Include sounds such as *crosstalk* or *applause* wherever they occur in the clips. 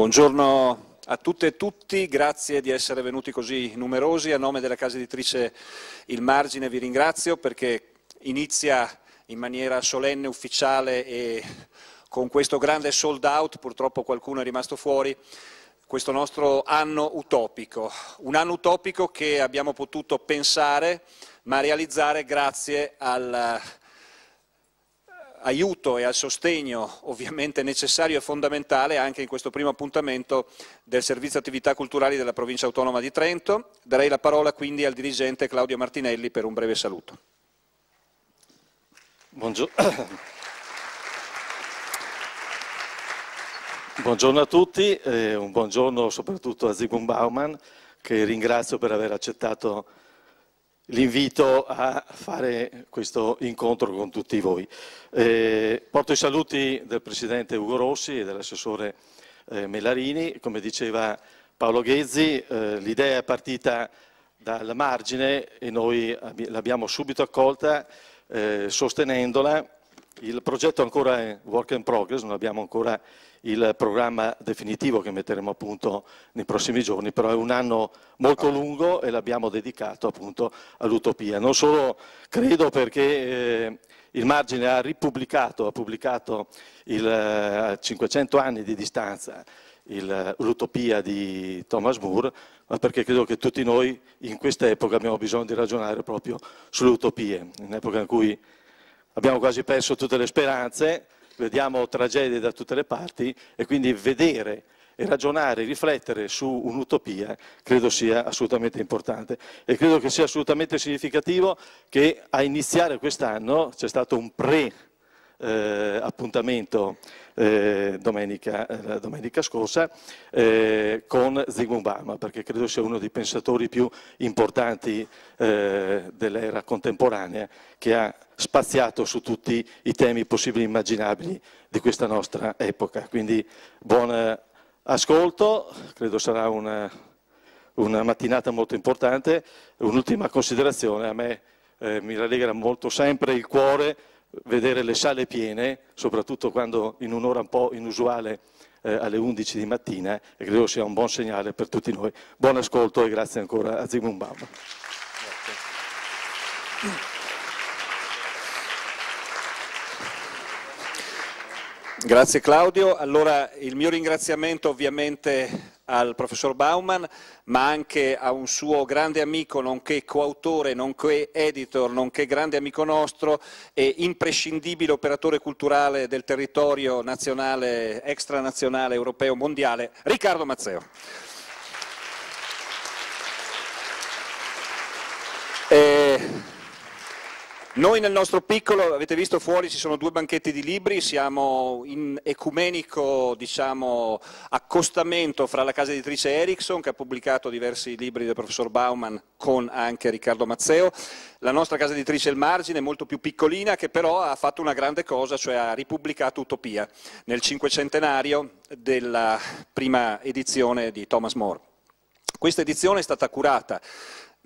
Buongiorno a tutte e tutti, grazie di essere venuti così numerosi. A nome della casa editrice Il Margine vi ringrazio perché inizia in maniera solenne, ufficiale e con questo grande sold out, purtroppo qualcuno è rimasto fuori, questo nostro anno utopico. Un anno utopico che abbiamo potuto pensare ma realizzare grazie al aiuto e al sostegno ovviamente necessario e fondamentale anche in questo primo appuntamento del Servizio Attività Culturali della Provincia Autonoma di Trento. Darei la parola quindi al dirigente Claudio Martinelli per un breve saluto. Buongiorno. Buongiorno a tutti, eh, un buongiorno soprattutto a Zigun Bauman che ringrazio per aver accettato l'invito a fare questo incontro con tutti voi. Eh, porto i saluti del Presidente Ugo Rossi e dell'assessore eh, Melarini. Come diceva Paolo Ghezzi, eh, l'idea è partita dal margine e noi l'abbiamo subito accolta eh, sostenendola il progetto ancora è work in progress, non abbiamo ancora il programma definitivo che metteremo a punto nei prossimi giorni, però è un anno molto lungo e l'abbiamo dedicato appunto all'utopia. Non solo credo perché eh, il Margine ha ripubblicato, ha pubblicato il, eh, a 500 anni di distanza eh, l'utopia di Thomas Moore, ma perché credo che tutti noi in questa epoca abbiamo bisogno di ragionare proprio sulle utopie, un'epoca in cui abbiamo quasi perso tutte le speranze, vediamo tragedie da tutte le parti e quindi vedere e ragionare, riflettere su un'utopia credo sia assolutamente importante e credo che sia assolutamente significativo che a iniziare quest'anno c'è stato un pre eh, appuntamento eh, domenica, la domenica scorsa eh, con Zygmunt Bauman, perché credo sia uno dei pensatori più importanti eh, dell'era contemporanea che ha spaziato su tutti i temi possibili e immaginabili di questa nostra epoca. Quindi buon eh, ascolto, credo sarà una, una mattinata molto importante. Un'ultima considerazione, a me eh, mi rallegra molto sempre il cuore vedere le sale piene, soprattutto quando in un'ora un po' inusuale eh, alle 11 di mattina, e credo sia un buon segnale per tutti noi. Buon ascolto e grazie ancora a Zygmunt Bauman. Grazie Claudio. Allora il mio ringraziamento ovviamente al professor Bauman, ma anche a un suo grande amico, nonché coautore, nonché editor, nonché grande amico nostro e imprescindibile operatore culturale del territorio nazionale, extranazionale, europeo, mondiale, Riccardo Mazzeo. Eh, noi nel nostro piccolo, avete visto fuori ci sono due banchetti di libri, siamo in ecumenico diciamo, accostamento fra la casa editrice Ericsson, che ha pubblicato diversi libri del professor Bauman con anche Riccardo Mazzeo, la nostra casa editrice Il Margine, molto più piccolina, che però ha fatto una grande cosa, cioè ha ripubblicato Utopia nel cinquecentenario della prima edizione di Thomas More. Questa edizione è stata curata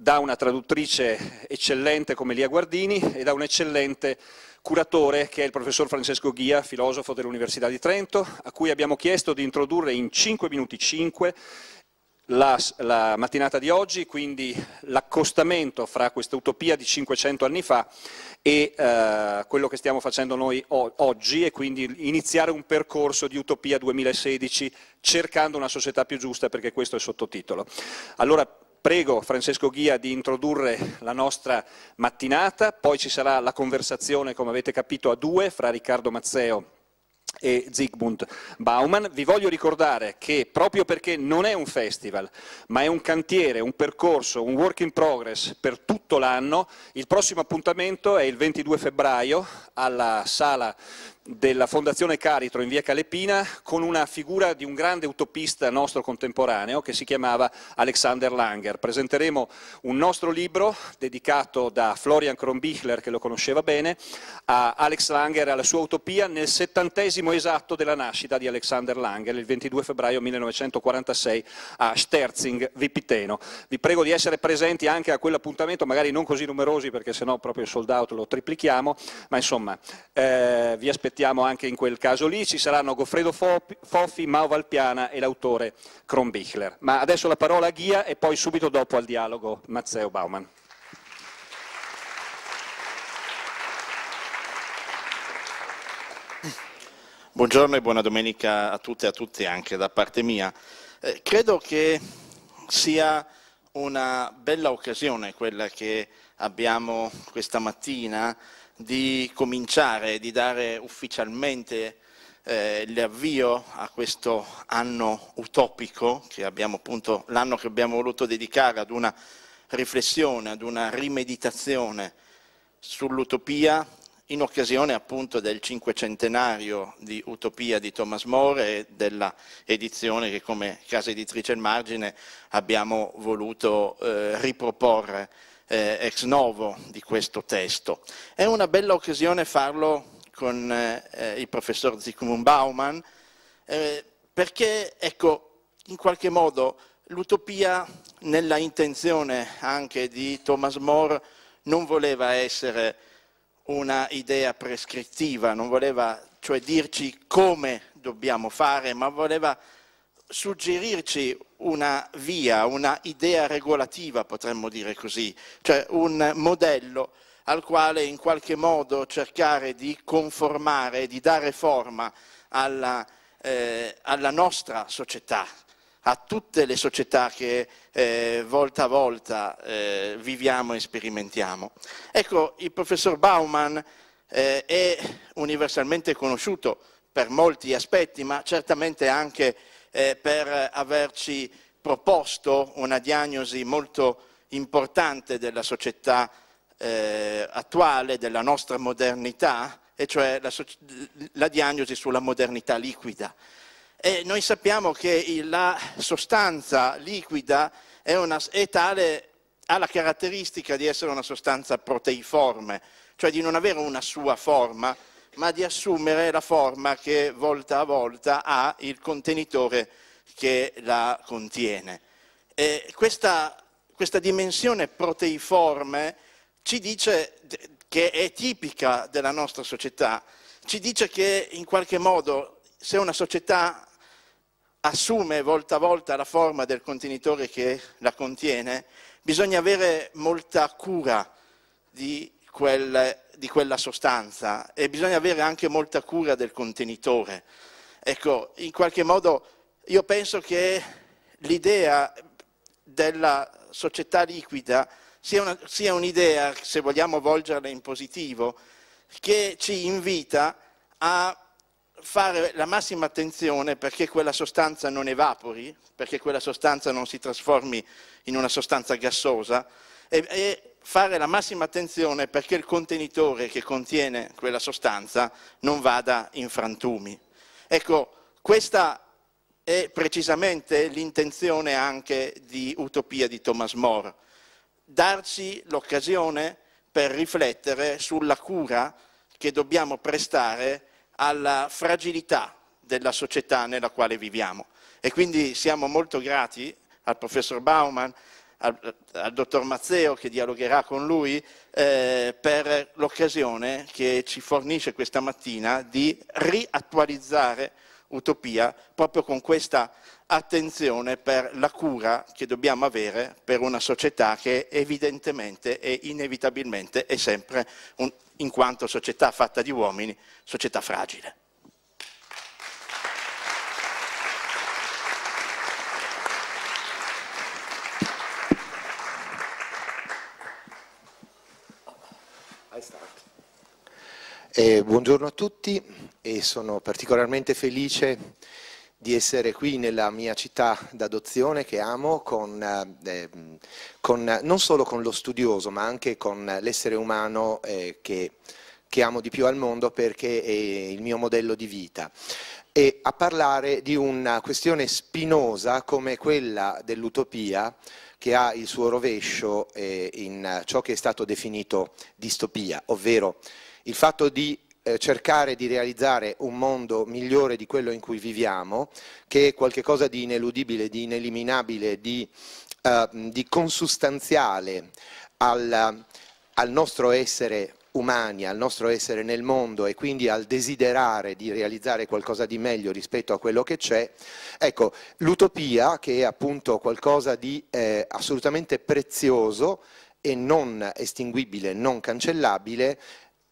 da una traduttrice eccellente come Lia Guardini e da un eccellente curatore che è il professor Francesco Ghia, filosofo dell'Università di Trento, a cui abbiamo chiesto di introdurre in 5 minuti 5 la, la, mattinata di oggi, quindi l'accostamento fra questa utopia di 500 anni fa e eh, quello che stiamo facendo noi oggi e quindi iniziare un percorso di utopia 2016 cercando una società più giusta perché questo è il sottotitolo. Allora Prego Francesco Ghia di introdurre la nostra mattinata, poi ci sarà la conversazione, come avete capito, a due fra Riccardo Mazzeo e Zygmunt Bauman. Vi voglio ricordare che proprio perché non è un festival, ma è un cantiere, un percorso, un work in progress per tutto l'anno, il prossimo appuntamento è il 22 febbraio alla sala della Fondazione Caritro in via Calepina con una figura di un grande utopista nostro contemporaneo che si chiamava Alexander Langer. Presenteremo un nostro libro dedicato da Florian Kronbichler, che lo conosceva bene, a Alex Langer e alla sua utopia nel settantesimo esatto della nascita di Alexander Langer, il 22 febbraio 1946 a Sterzing, Vipiteno. Vi prego di essere presenti anche a quell'appuntamento, magari non così numerosi perché sennò proprio il sold out lo triplichiamo, ma insomma eh, vi aspettiamo progettiamo anche in quel caso lì, ci saranno Goffredo Foffi, Mao Valpiana e l'autore Kronbichler. Ma adesso la parola a Ghia e poi subito dopo al dialogo Mazzeo Bauman. Buongiorno e buona domenica a tutte e a tutti anche da parte mia. Eh, credo che sia una bella occasione quella che abbiamo questa mattina di cominciare, di dare ufficialmente eh, l'avvio a questo anno utopico, che abbiamo appunto l'anno che abbiamo voluto dedicare ad una riflessione, ad una rimeditazione sull'utopia in occasione appunto del cinquecentenario di Utopia di Thomas More e della edizione che come casa editrice Il Margine abbiamo voluto eh, riproporre eh, ex novo di questo testo. È una bella occasione farlo con eh, il professor Zygmunt Bauman, eh, perché ecco, in qualche modo l'utopia nella intenzione anche di Thomas More non voleva essere una idea prescrittiva, non voleva cioè dirci come dobbiamo fare, ma voleva suggerirci una via, una idea regolativa, potremmo dire così, cioè un modello al quale in qualche modo cercare di conformare, di dare forma alla, eh, alla nostra società, a tutte le società che eh, volta a volta eh, viviamo e sperimentiamo. Ecco, il professor Bauman eh, è universalmente conosciuto per molti aspetti, ma certamente anche eh, per averci proposto una diagnosi molto importante della società eh, attuale, della nostra modernità, e cioè la, la diagnosi sulla modernità liquida. E noi sappiamo che la sostanza liquida è, una, è tale, ha la caratteristica di essere una sostanza proteiforme, cioè di non avere una sua forma, ma di assumere la forma che volta a volta ha il contenitore che la contiene. Questa, questa dimensione proteiforme ci dice che è tipica della nostra società, ci dice che in qualche modo se una società assume volta a volta la forma del contenitore che la contiene, bisogna avere molta cura di quel, di quella sostanza e bisogna avere anche molta cura del contenitore. Ecco, in qualche modo io penso che l'idea della società liquida sia, una, sia un'idea, se vogliamo volgerla in positivo, che ci invita a fare la massima attenzione perché quella sostanza non evapori, perché quella sostanza non si trasformi in una sostanza gassosa e, e fare la massima attenzione perché il contenitore che contiene quella sostanza non vada in frantumi. Ecco, questa è precisamente l'intenzione anche di Utopia di Thomas More, darci l'occasione per riflettere sulla cura che dobbiamo prestare alla fragilità della società nella quale viviamo. E quindi siamo molto grati al professor Bauman al, al dottor Mazzeo che dialogherà con lui eh, per l'occasione che ci fornisce questa mattina di riattualizzare Utopia proprio con questa attenzione per la cura che dobbiamo avere per una società che evidentemente e inevitabilmente è sempre, un, in quanto società fatta di uomini, società fragile. Eh, buongiorno a tutti e sono particolarmente felice di essere qui nella mia città d'adozione che amo, con, eh, eh, con, non solo con lo studioso ma anche con l'essere umano eh, che, che, amo di più al mondo perché è il mio modello di vita. E a parlare di una questione spinosa come quella dell'utopia che ha il suo rovescio eh, in ciò che è stato definito distopia, ovvero il fatto di eh, cercare di realizzare un mondo migliore di quello in cui viviamo, che è qualcosa di ineludibile, di ineliminabile, di, eh, di consustanziale al, al nostro essere umani, al nostro essere nel mondo e quindi al desiderare di realizzare qualcosa di meglio rispetto a quello che c'è, ecco, l'utopia che è appunto qualcosa di eh, assolutamente prezioso e non estinguibile, non cancellabile,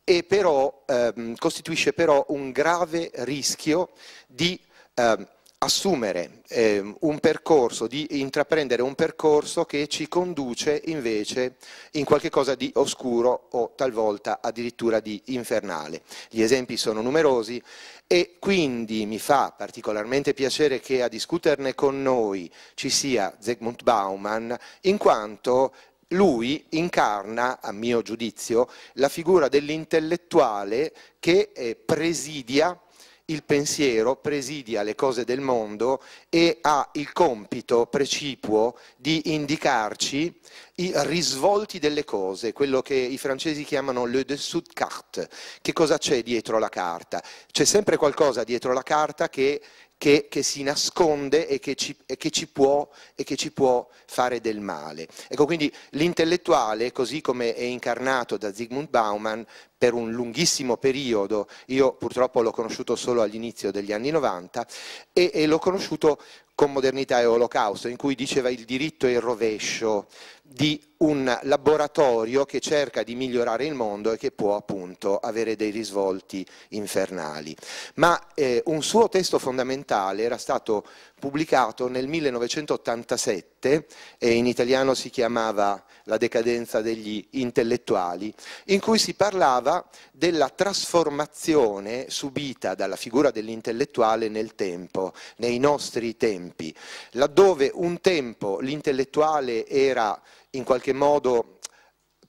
e però, ehm, costituisce però un grave rischio di ehm, assumere ehm, un percorso, di intraprendere un percorso che ci conduce invece in qualche cosa di oscuro o talvolta addirittura di infernale. Gli esempi sono numerosi e quindi mi fa particolarmente piacere che a discuterne con noi ci sia Zegmund Bauman, in quanto lui incarna, a mio giudizio, la figura dell'intellettuale che eh, presidia il pensiero, presidia le cose del mondo e ha il compito precipuo di indicarci i risvolti delle cose, quello che i francesi chiamano le dessous de carte. Che cosa c'è dietro la carta? C'è sempre qualcosa dietro la carta che che, che si nasconde e che, ci, e, che può, e che, ci, può, fare del male. Ecco, quindi l'intellettuale, così come è incarnato da Zygmunt Bauman, per un lunghissimo periodo, io purtroppo l'ho conosciuto solo all'inizio degli anni 90, e, e l'ho conosciuto con modernità e olocausto, in cui diceva il diritto e il rovescio, di un laboratorio che cerca di migliorare il mondo e che può appunto avere dei risvolti infernali. Ma eh, un suo testo fondamentale era stato pubblicato nel 1987 e in italiano si chiamava La decadenza degli intellettuali, in cui si parlava della trasformazione subita dalla figura dell'intellettuale nel tempo, nei nostri tempi, laddove un tempo l'intellettuale era in qualche modo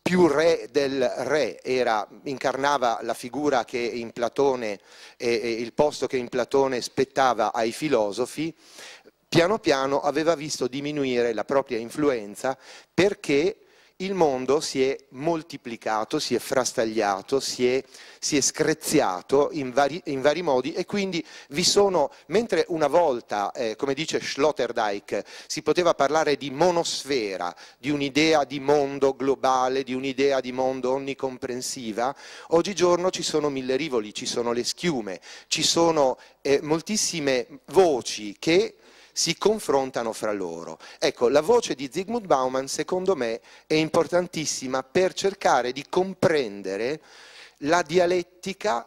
più re del re, era, incarnava la figura che in Platone, eh, il posto che in Platone spettava ai filosofi, piano piano aveva visto diminuire la propria influenza perché il mondo si è moltiplicato, si è frastagliato, si è, si è screziato in vari, in vari, modi e quindi vi sono, mentre una volta, eh, come dice Sloterdijk, si poteva parlare di monosfera, di un'idea di mondo globale, di un'idea di mondo onnicomprensiva, oggigiorno ci sono mille rivoli, ci sono le schiume, ci sono eh, moltissime voci che si confrontano fra loro. Ecco, la voce di Zygmunt Bauman secondo me è importantissima per cercare di comprendere la dialettica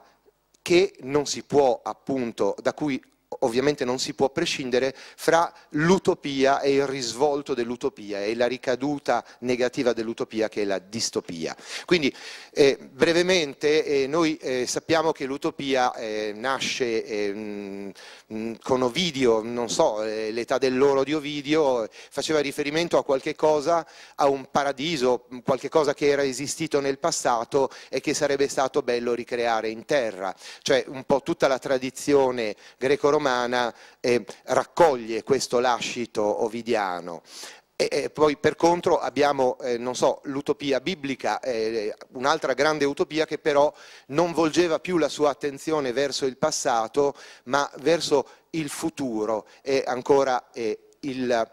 che non si può appunto, da cui ovviamente non si può prescindere, fra l'utopia e il risvolto dell'utopia e la ricaduta negativa dell'utopia che è la distopia. Quindi eh, brevemente eh, noi eh, sappiamo che l'utopia eh, nasce eh, mh, mh, con Ovidio, non so, eh, l'età dell'oro di Ovidio, faceva riferimento a qualche cosa, a un paradiso, qualche cosa che era esistito nel passato e che sarebbe stato bello ricreare in terra, cioè un po' tutta la tradizione greco-romana romana eh, raccoglie questo lascito ovidiano. E, e poi per contro abbiamo, eh, non so, l'utopia biblica, eh, un'altra grande utopia che però non volgeva più la sua attenzione verso il passato, ma verso il futuro e ancora eh, il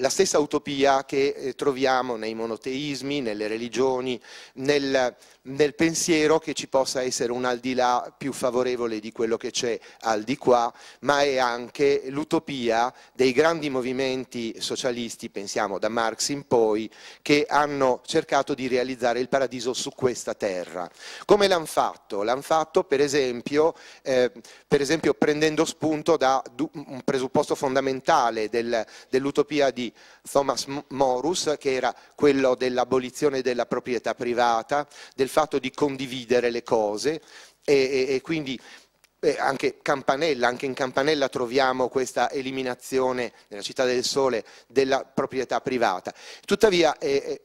la stessa utopia che eh, troviamo nei monoteismi, nelle religioni, nel, nel, pensiero che ci possa essere un al di là più favorevole di quello che c'è al di qua, ma è anche l'utopia dei grandi movimenti socialisti, pensiamo da Marx in poi, che hanno cercato di realizzare il paradiso su questa terra. Come l'hanno fatto? L'hanno fatto per esempio, eh, per esempio prendendo spunto da un presupposto fondamentale del, dell'utopia di Thomas Morus, che era quello dell'abolizione della proprietà privata, del fatto di condividere le cose e, e, e quindi eh, anche Campanella, anche in Campanella troviamo questa eliminazione nella città del sole della proprietà privata. Tuttavia è,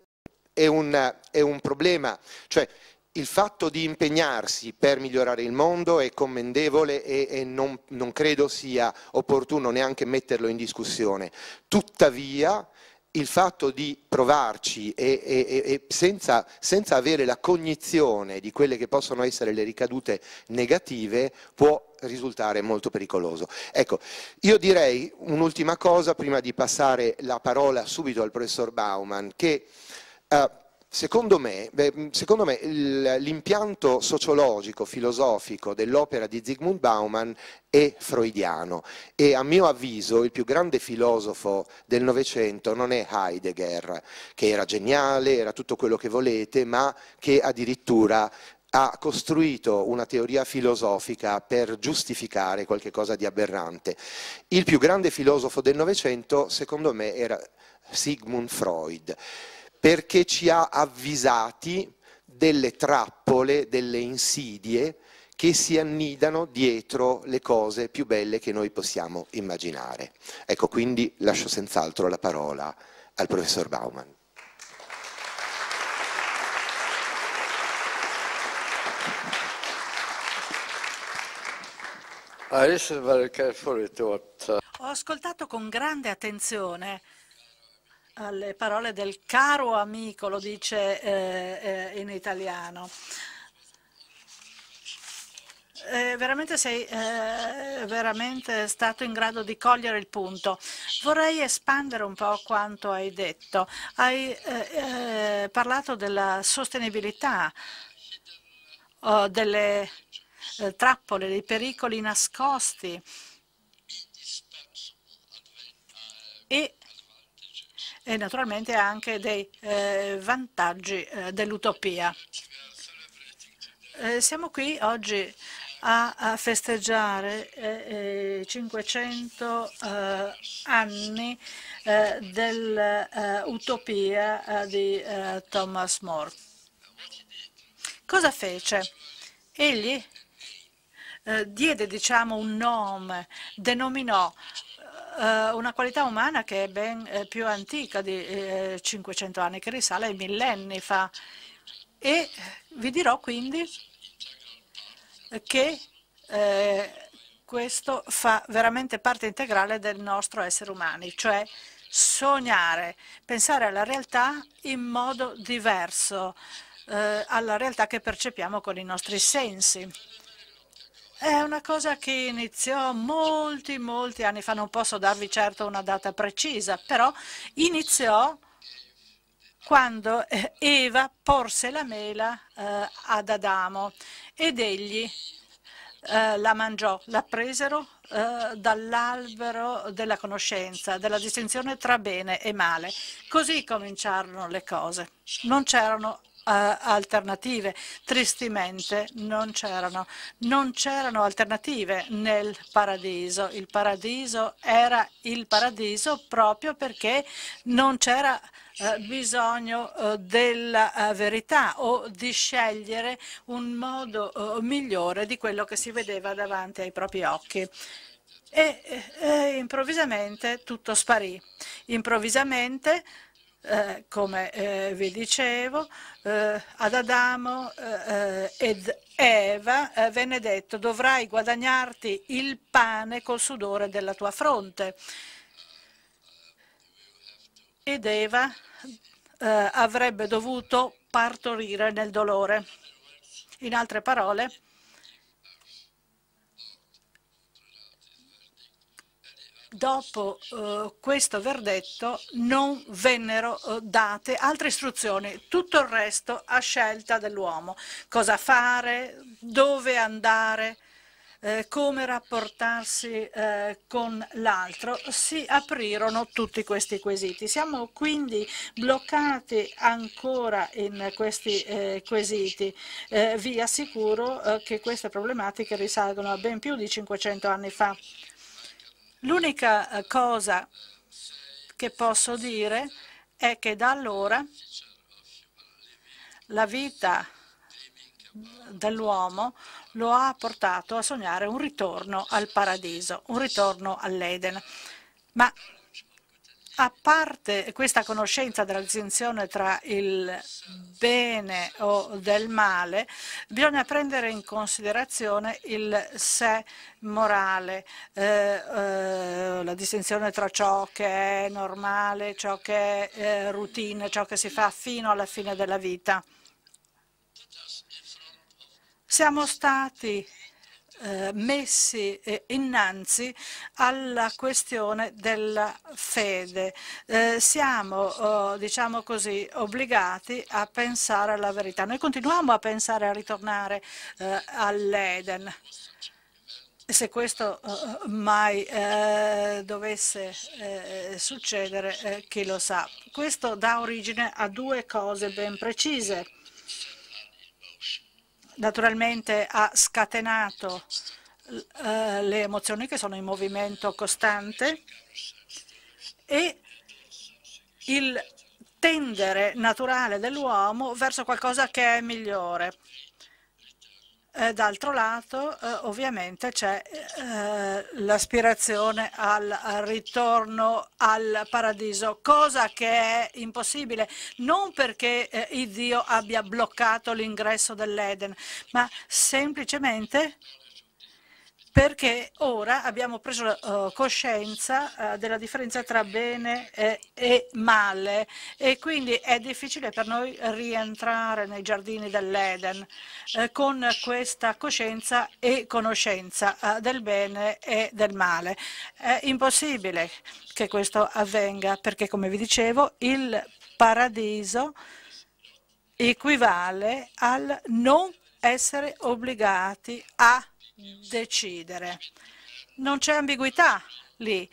è, un, è un, problema, cioè il fatto di impegnarsi per migliorare il mondo è commendevole e, e non, non credo sia opportuno neanche metterlo in discussione. Tuttavia, il fatto di provarci e, e, e senza, senza, avere la cognizione di quelle che possono essere le ricadute negative può risultare molto pericoloso. Ecco, io direi un'ultima cosa prima di passare la parola subito al professor Bauman, che eh, Secondo me, beh, mm, secondo me l'impianto sociologico, filosofico dell'opera di Zygmunt Bauman è freudiano e a mio avviso il più grande filosofo del Novecento non è Heidegger, che era geniale, era tutto quello che volete, ma che addirittura ha costruito una teoria filosofica per giustificare qualche cosa di aberrante. Il più grande filosofo del Novecento, secondo me, era Sigmund Freud perché ci ha avvisati delle trappole, delle insidie che si annidano dietro le cose più belle che noi possiamo immaginare. Ecco, quindi lascio senz'altro la parola al professor Bauman. Ho ascoltato con grande attenzione alle parole del caro amico, lo dice eh, eh, in italiano. Eh, veramente sei eh, veramente stato in grado di cogliere il punto. Vorrei espandere un po' quanto hai detto. Hai eh, eh, parlato della sostenibilità, oh, delle trappole, dei pericoli nascosti e naturalmente anche dei eh, vantaggi eh, dell'utopia. Eh, siamo qui oggi a, a festeggiare eh, eh, i 500 eh, anni dell'utopia di Thomas More. Cosa fece? Egli diede diciamo, un nome, denominò eh, una qualità umana che è ben eh, più antica di 500 eh, anni, che risale ai millenni fa. E vi dirò quindi che questo fa veramente parte integrale del nostro essere umani, cioè sognare, pensare alla realtà in modo diverso, alla realtà che percepiamo con i nostri sensi. È una cosa che iniziò molti, molti anni fa, non posso darvi certo una data precisa, però iniziò quando eh, Eva porse la mela eh, ad Adamo ed egli eh, la mangiò, la presero eh, dall'albero della conoscenza, della distinzione tra bene e male. Così cominciarono le cose. Non c'erano eh, alternative. Tristemente non c'erano. Non c'erano alternative nel paradiso. Il paradiso era il paradiso proprio perché non c'era eh, bisogno eh, della eh, verità o di scegliere un modo eh, migliore di quello che si vedeva davanti ai propri occhi. E eh, improvvisamente tutto sparì. Improvvisamente eh, come eh, vi dicevo, eh, ad Adamo eh, eh, ed Eva eh, venne detto dovrai guadagnarti il pane col sudore della tua fronte. Ed Eva avrebbe dovuto partorire nel dolore. In altre parole, dopo eh, questo verdetto non vennero eh, date altre istruzioni, tutto il resto a scelta dell'uomo, cosa fare, dove andare, eh, come rapportarsi eh, con l'altro, si aprirono tutti questi quesiti. Siamo quindi bloccati ancora in questi eh, quesiti. Eh, vi assicuro che queste problematiche risalgono a ben più di 500 anni fa. L'unica eh, cosa che posso dire è che da allora la vita dell'uomo lo ha portato a sognare un ritorno al paradiso, un ritorno all'Eden. Ma a parte questa conoscenza della distinzione tra il bene o del male, bisogna prendere in considerazione il sé morale, eh, eh, la distinzione tra ciò che è normale, ciò che è eh, routine, ciò che si fa fino alla fine della vita. Siamo stati eh, messi eh, innanzi alla questione della fede. Eh, siamo, oh, diciamo così, obbligati a pensare alla verità. Noi continuiamo a pensare a ritornare eh, all'Eden se questo eh, mai uh, dovesse uh, succedere, chi lo sa. Questo dà origine a due cose ben precise naturalmente ha scatenato eh, le emozioni che sono in movimento costante e il tendere naturale dell'uomo verso qualcosa che è migliore. Eh, d'altro lato eh, ovviamente c'è eh, l'aspirazione al, ritorno al paradiso, cosa che è impossibile, non perché eh, il Dio abbia bloccato l'ingresso dell'Eden, ma semplicemente perché ora abbiamo preso uh, coscienza uh, della differenza tra bene e, e, male e quindi è difficile per noi rientrare nei giardini dell'Eden eh, con questa coscienza e conoscenza uh, del bene e del male. È impossibile che questo avvenga perché, come vi dicevo, il paradiso equivale al non essere obbligati a decidere. Non c'è ambiguità lì,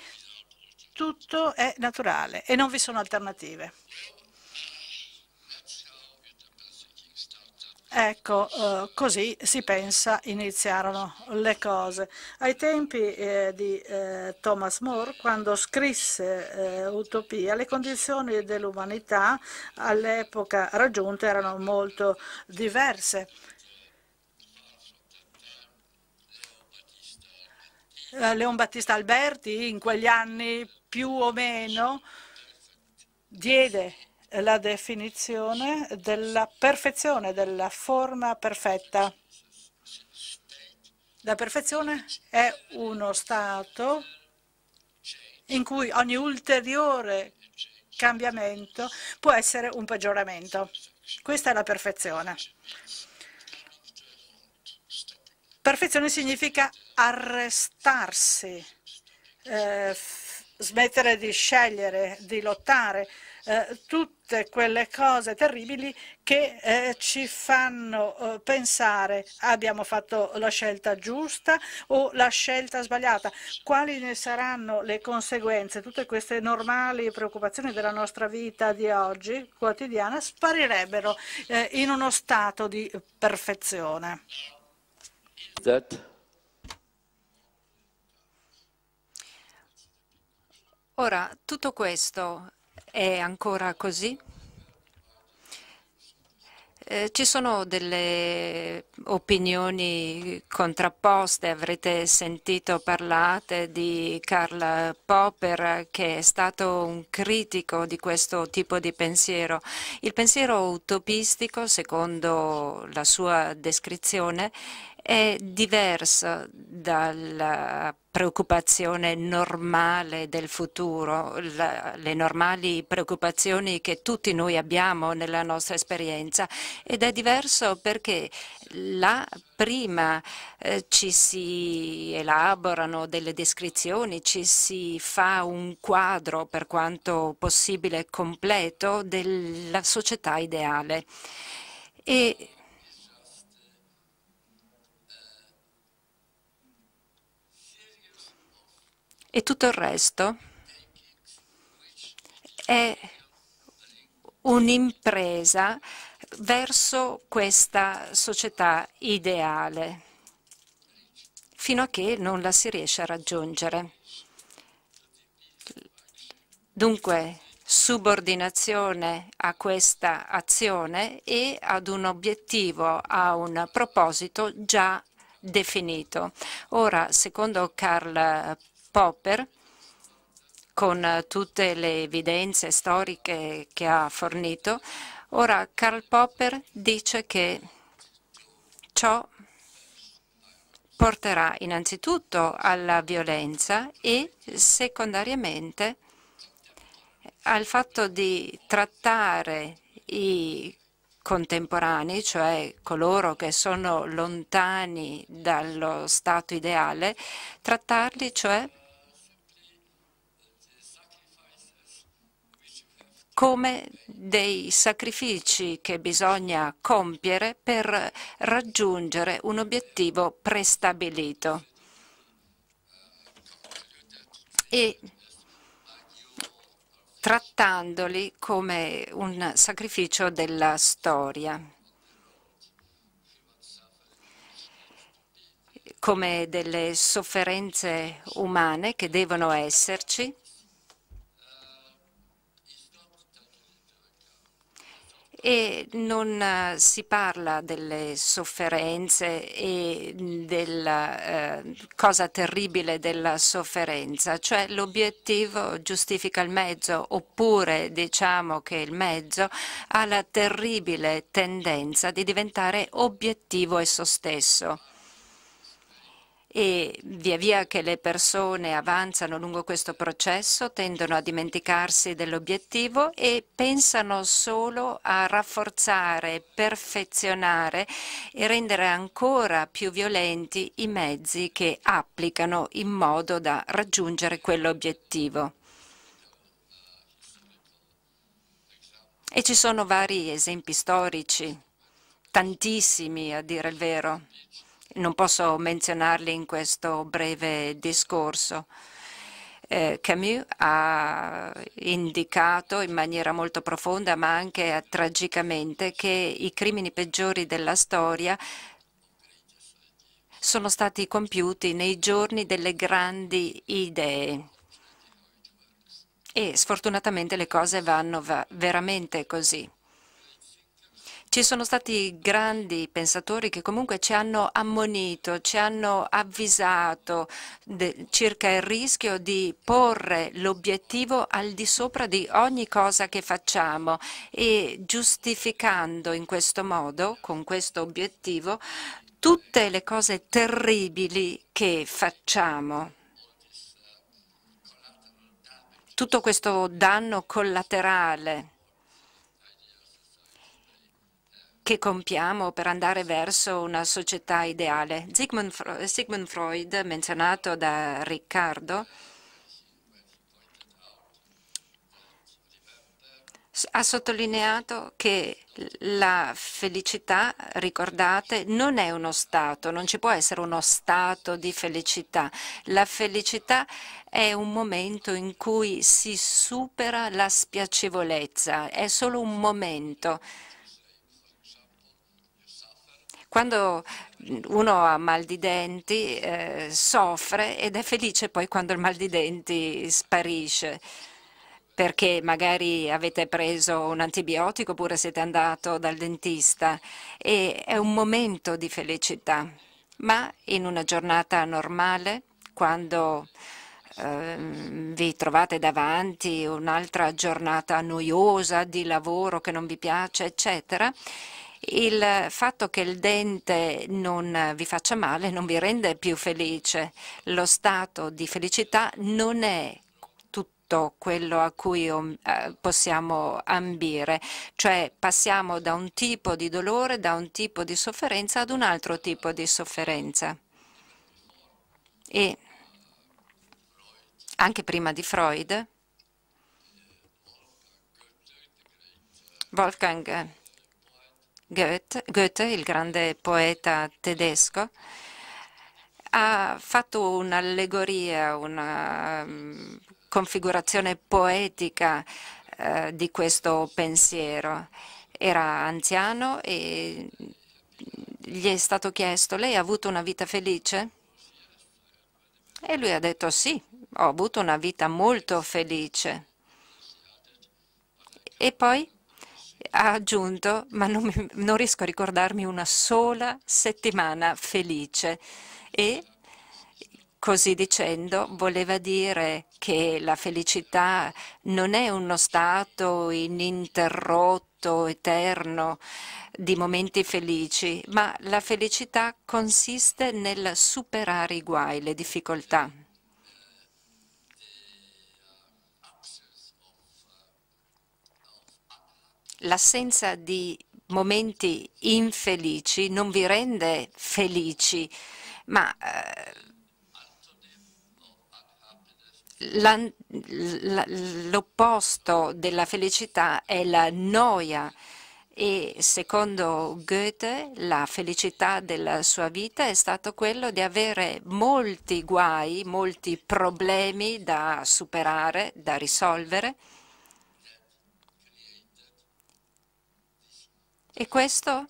tutto è naturale e non vi sono alternative. Ecco, eh, così si pensa iniziarono le cose. Ai tempi eh, di eh, Thomas More, quando scrisse Utopia, le condizioni dell'umanità all'epoca raggiunte erano molto diverse. Eh, Leon Battista Alberti in quegli anni più o meno diede la definizione della perfezione, della forma perfetta. La perfezione è uno stato in cui ogni ulteriore cambiamento può essere un peggioramento. Questa è la perfezione. Perfezione significa arrestarsi, eh, smettere di scegliere, di lottare, eh, tutte quelle cose terribili che eh, ci fanno eh, pensare abbiamo fatto la scelta giusta o la scelta sbagliata, quali ne saranno le conseguenze, tutte queste normali preoccupazioni della nostra vita di oggi quotidiana sparirebbero eh, in uno stato di perfezione. That Ora, tutto questo è ancora così? Eh, ci sono delle opinioni contrapposte, avrete sentito parlare di Karl Popper che è stato un critico di questo tipo di pensiero. Il pensiero utopistico, secondo la sua descrizione, è diverso dalla eh, preoccupazione normale del futuro, la, le normali preoccupazioni che tutti noi abbiamo nella nostra esperienza ed è diverso perché là prima eh, ci si elaborano delle descrizioni, ci si fa un quadro per quanto possibile completo della società ideale. E e tutto il resto è un'impresa verso questa società ideale, fino a che non la si riesce a raggiungere. Dunque, subordinazione a questa azione e ad un obiettivo, a un proposito già definito. Ora, secondo Karl Popper, con eh, tutte le evidenze storiche che ha fornito, ora Karl Popper dice che ciò porterà innanzitutto alla violenza e secondariamente al fatto di trattare i contemporanei, cioè coloro che sono lontani dallo stato ideale, trattarli cioè come dei sacrifici che bisogna compiere per raggiungere un obiettivo prestabilito. E trattandoli come un sacrificio della storia, come delle sofferenze umane che devono esserci e non eh, si parla delle sofferenze e mm, della eh, cosa terribile della sofferenza, cioè l'obiettivo giustifica il mezzo oppure diciamo che il mezzo ha la terribile tendenza di diventare obiettivo esso stesso e via via che le persone avanzano lungo questo processo tendono a dimenticarsi dell'obiettivo e pensano solo a rafforzare, perfezionare e rendere ancora più violenti i mezzi che applicano in modo da raggiungere quell'obiettivo. E ci sono vari esempi storici, tantissimi a dire il vero non posso menzionarli in questo breve discorso. Eh, Camus ha indicato in maniera molto profonda, ma anche tragicamente, che i crimini peggiori della storia sono stati compiuti nei giorni delle grandi idee. E sfortunatamente le cose vanno va veramente così. Ci sono stati grandi pensatori che comunque ci hanno ammonito, ci hanno avvisato de, circa il rischio di porre l'obiettivo al di sopra di ogni cosa che facciamo e giustificando in questo modo, con questo obiettivo, tutte le cose terribili che facciamo tutto questo danno collaterale che compiamo per andare verso una società ideale. Sigmund, Freud, menzionato da Riccardo, ha sottolineato che la felicità, ricordate, non è uno stato, non ci può essere uno stato di felicità. La felicità è un momento in cui si supera la spiacevolezza, è solo un momento. Quando uno ha mal di denti eh, soffre ed è felice poi quando il mal di denti sparisce perché magari avete preso un antibiotico oppure siete andato dal dentista e è un momento di felicità, ma in una giornata normale, quando eh, vi trovate davanti un'altra giornata noiosa di lavoro che non vi piace, eccetera, il fatto che il dente non vi faccia male non vi rende più felice. Lo stato di felicità non è tutto quello a cui um, eh, possiamo ambire, cioè passiamo da un tipo di dolore, da un tipo di sofferenza ad un altro tipo di sofferenza. E anche prima di Freud, Wolfgang Goethe, Goethe il grande poeta tedesco, ha fatto un'allegoria, una mm, configurazione poetica eh, di questo pensiero. Era anziano e gli è stato chiesto, lei ha avuto una vita felice? E lui ha detto sì, ho avuto una vita molto felice. E poi ha aggiunto, ma non, mi, non riesco a ricordarmi una sola settimana felice. E Così dicendo voleva dire che la felicità non è uno stato ininterrotto, eterno di momenti felici, ma la felicità consiste nel superare i guai, le difficoltà. L'assenza di momenti infelici non vi rende felici, ma eh, l'opposto della felicità è la noia e secondo Goethe la felicità della sua vita è stato quello di avere molti guai, molti problemi da superare, da risolvere E questo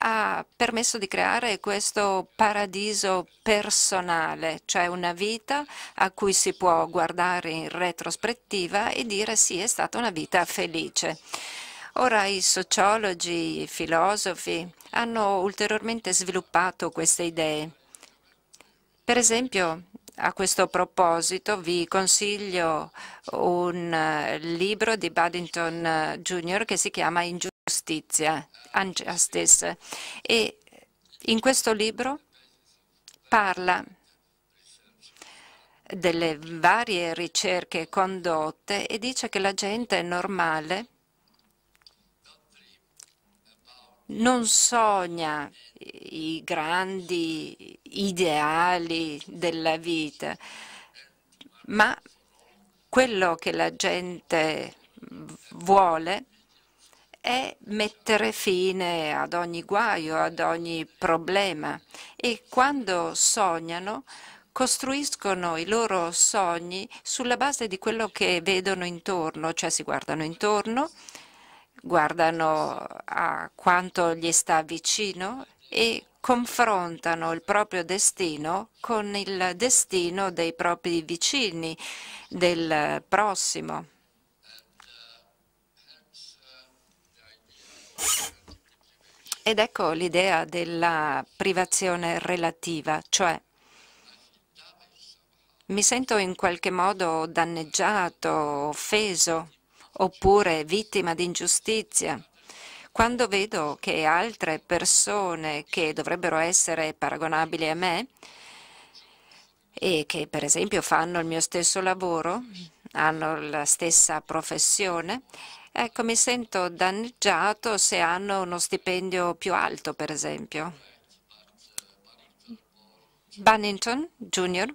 ha permesso di creare questo paradiso personale, cioè una vita a cui si può guardare in retrospettiva e dire sì, è stata una vita felice. Ora i sociologi, i filosofi hanno ulteriormente sviluppato queste idee. Per esempio, a questo proposito vi consiglio un eh, libro di Baddington eh, Jr. che si chiama Ingiustizia giustizia, Unjustice. E in questo libro parla delle varie ricerche condotte e dice che la gente normale non sogna i grandi ideali della vita, ma quello che la gente vuole è mettere fine ad ogni guaio, ad ogni problema e quando sognano costruiscono i loro sogni sulla base di quello che vedono intorno, cioè si guardano intorno, guardano a quanto gli sta vicino e confrontano il proprio destino con il destino dei propri vicini, del prossimo. Ed ecco l'idea della privazione relativa, cioè mi sento in qualche modo danneggiato, offeso oppure vittima di ingiustizia. Quando vedo che altre persone che dovrebbero essere paragonabili a me e che per esempio fanno il mio stesso lavoro, hanno la stessa professione, Ecco, mi sento danneggiato se hanno uno stipendio più alto, per esempio. Bannington Junior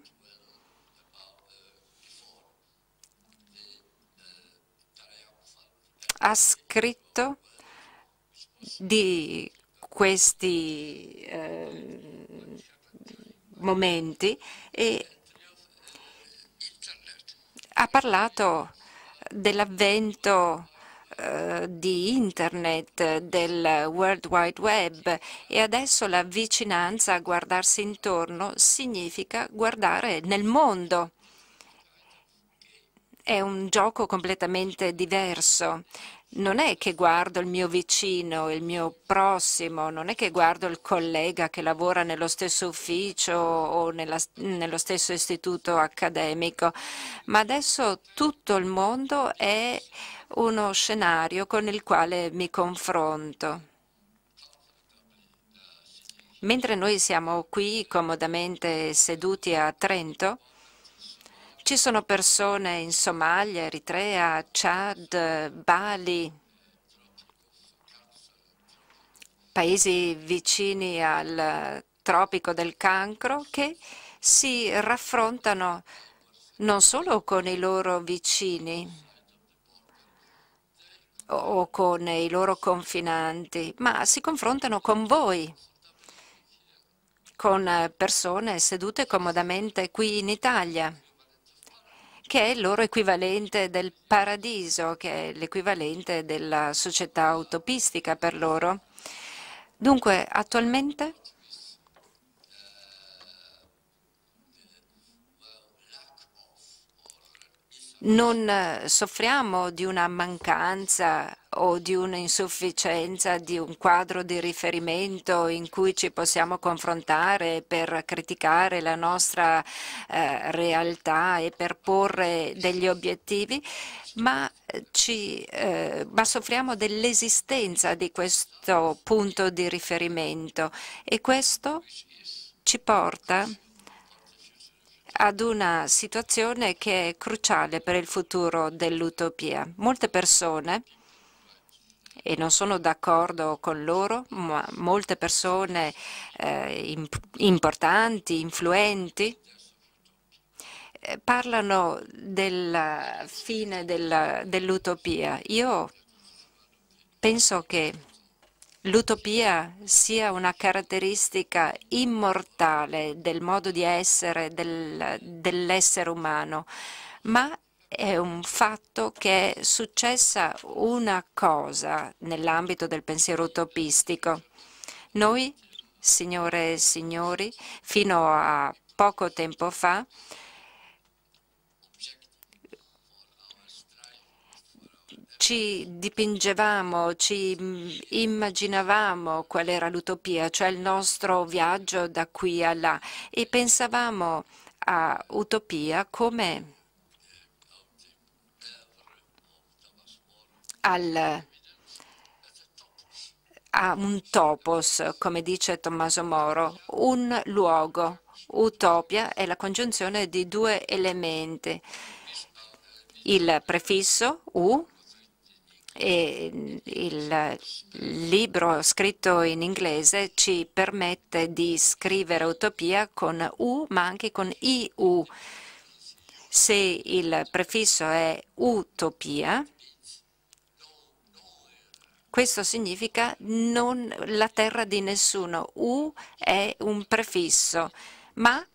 ha scritto di questi eh, momenti e ha parlato dell'avvento eh, di internet, del World Wide Web e adesso la vicinanza a guardarsi intorno significa guardare nel mondo è un gioco completamente diverso. Non è che guardo il mio vicino, il mio prossimo, non è che guardo il collega che lavora nello stesso ufficio o nella, nello stesso istituto accademico, ma adesso tutto il mondo è uno scenario con il quale mi confronto. Mentre noi siamo qui comodamente seduti a Trento, ci sono persone in Somalia, Eritrea, Chad, Bali, paesi vicini al tropico del cancro che si raffrontano non solo con i loro vicini o con i loro confinanti, ma si confrontano con voi, con persone sedute comodamente qui in Italia che è il loro equivalente del paradiso, che è l'equivalente della società utopistica per loro. Dunque, attualmente non eh, soffriamo di una mancanza o di un'insufficienza di un quadro di riferimento in cui ci possiamo confrontare per criticare la nostra eh, realtà e per porre degli obiettivi, ma, eh, ci, eh, ma soffriamo dell'esistenza di questo punto di riferimento e questo ci porta ad una situazione che è cruciale per il futuro dell'utopia. Molte persone, e non sono d'accordo con loro, ma molte persone eh, imp importanti, influenti, eh, parlano della fine dell'utopia. Dell Io penso che l'utopia sia una caratteristica immortale del modo di essere del, dell'essere umano, ma è un fatto che è successa una cosa nell'ambito del pensiero utopistico. Noi, signore e signori, fino a poco tempo fa, ci dipingevamo, ci mm, immaginavamo qual era l'utopia, cioè il nostro viaggio da qui a là e pensavamo a utopia come al a un topos, come dice Tommaso Moro, un luogo. Utopia è la congiunzione di due elementi, il prefisso u e il libro scritto in inglese ci permette di scrivere utopia con U ma anche con IU. Se il prefisso è utopia, questo significa non la terra di nessuno. U è un prefisso, ma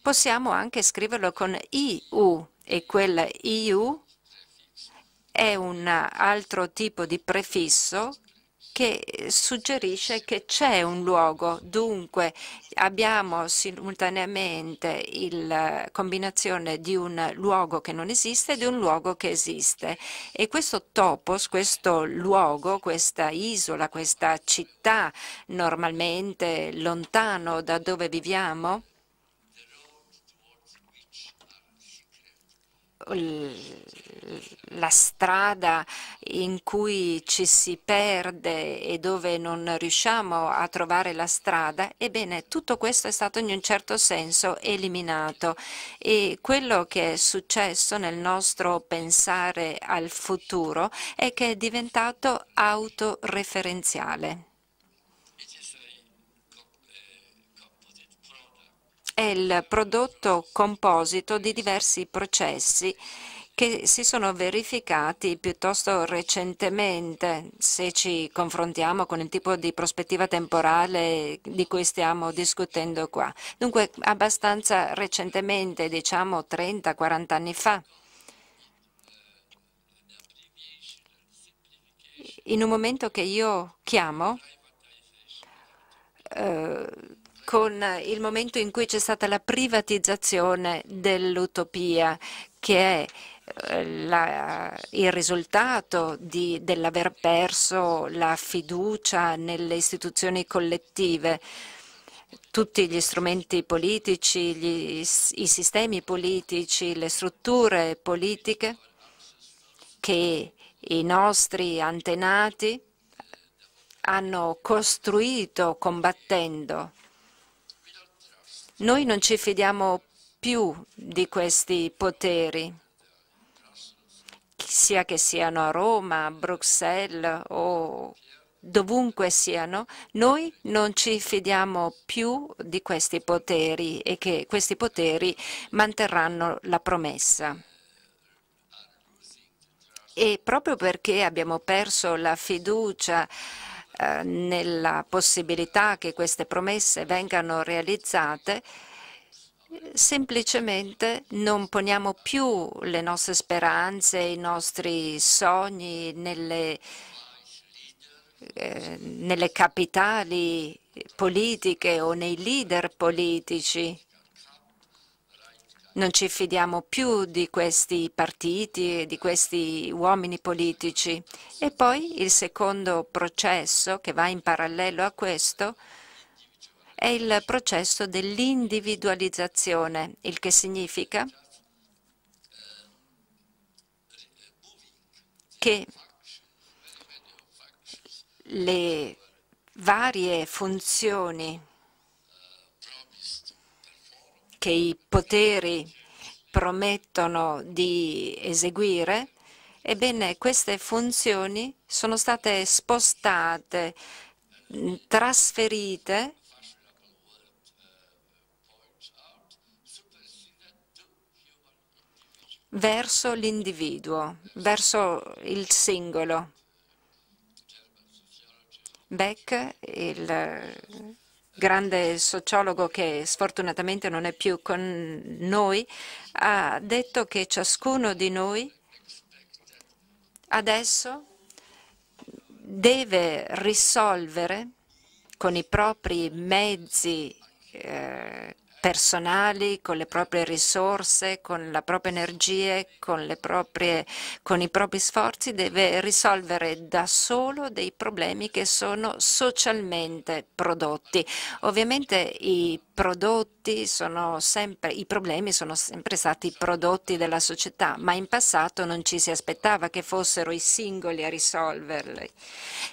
possiamo anche scriverlo con IU e quel IU è un altro tipo di prefisso che suggerisce che c'è un luogo, dunque abbiamo simultaneamente la eh, combinazione di un luogo che non esiste e di un luogo che esiste e questo topos, questo luogo, questa isola, questa città normalmente lontano da dove viviamo la strada in cui ci si perde e dove non riusciamo a trovare la strada, ebbene tutto questo è stato in un certo senso eliminato e quello che è successo nel nostro pensare al futuro è che è diventato autoreferenziale. è il prodotto composito di diversi processi che si sono verificati piuttosto recentemente, se ci confrontiamo con il tipo di prospettiva temporale di cui stiamo discutendo qua. Dunque, abbastanza recentemente, diciamo 30-40 anni fa. In un momento che io chiamo eh, con il momento in cui c'è stata la privatizzazione dell'utopia, che è eh, la, il risultato dell'aver perso la fiducia nelle istituzioni collettive. Tutti gli strumenti politici, gli, i sistemi politici, le strutture politiche che i nostri antenati hanno costruito combattendo noi non ci fidiamo più di questi poteri, sia che siano a Roma, a Bruxelles o dovunque siano, noi non ci fidiamo più di questi poteri e che questi poteri manterranno la promessa. E proprio perché abbiamo perso la fiducia eh, nella possibilità che queste promesse vengano realizzate, semplicemente non poniamo più le nostre speranze, i nostri sogni nelle, eh, nelle capitali politiche o nei leader politici non ci fidiamo più di questi partiti e di questi uomini politici. E poi il secondo processo che va in parallelo a questo è il processo dell'individualizzazione, il che significa che le varie funzioni che i poteri promettono di eseguire, ebbene queste funzioni sono state spostate, trasferite verso l'individuo, verso il singolo. Beck, il grande sociologo che sfortunatamente non è più con noi, ha detto che ciascuno di noi adesso deve risolvere con i propri mezzi eh, personali, con le proprie risorse, con la propria energia, con, proprie, con i propri sforzi, deve risolvere da solo dei problemi che sono socialmente prodotti. Ovviamente i prodotti sono sempre, i problemi sono sempre stati prodotti della società, ma in passato non ci si aspettava che fossero i singoli a risolverli.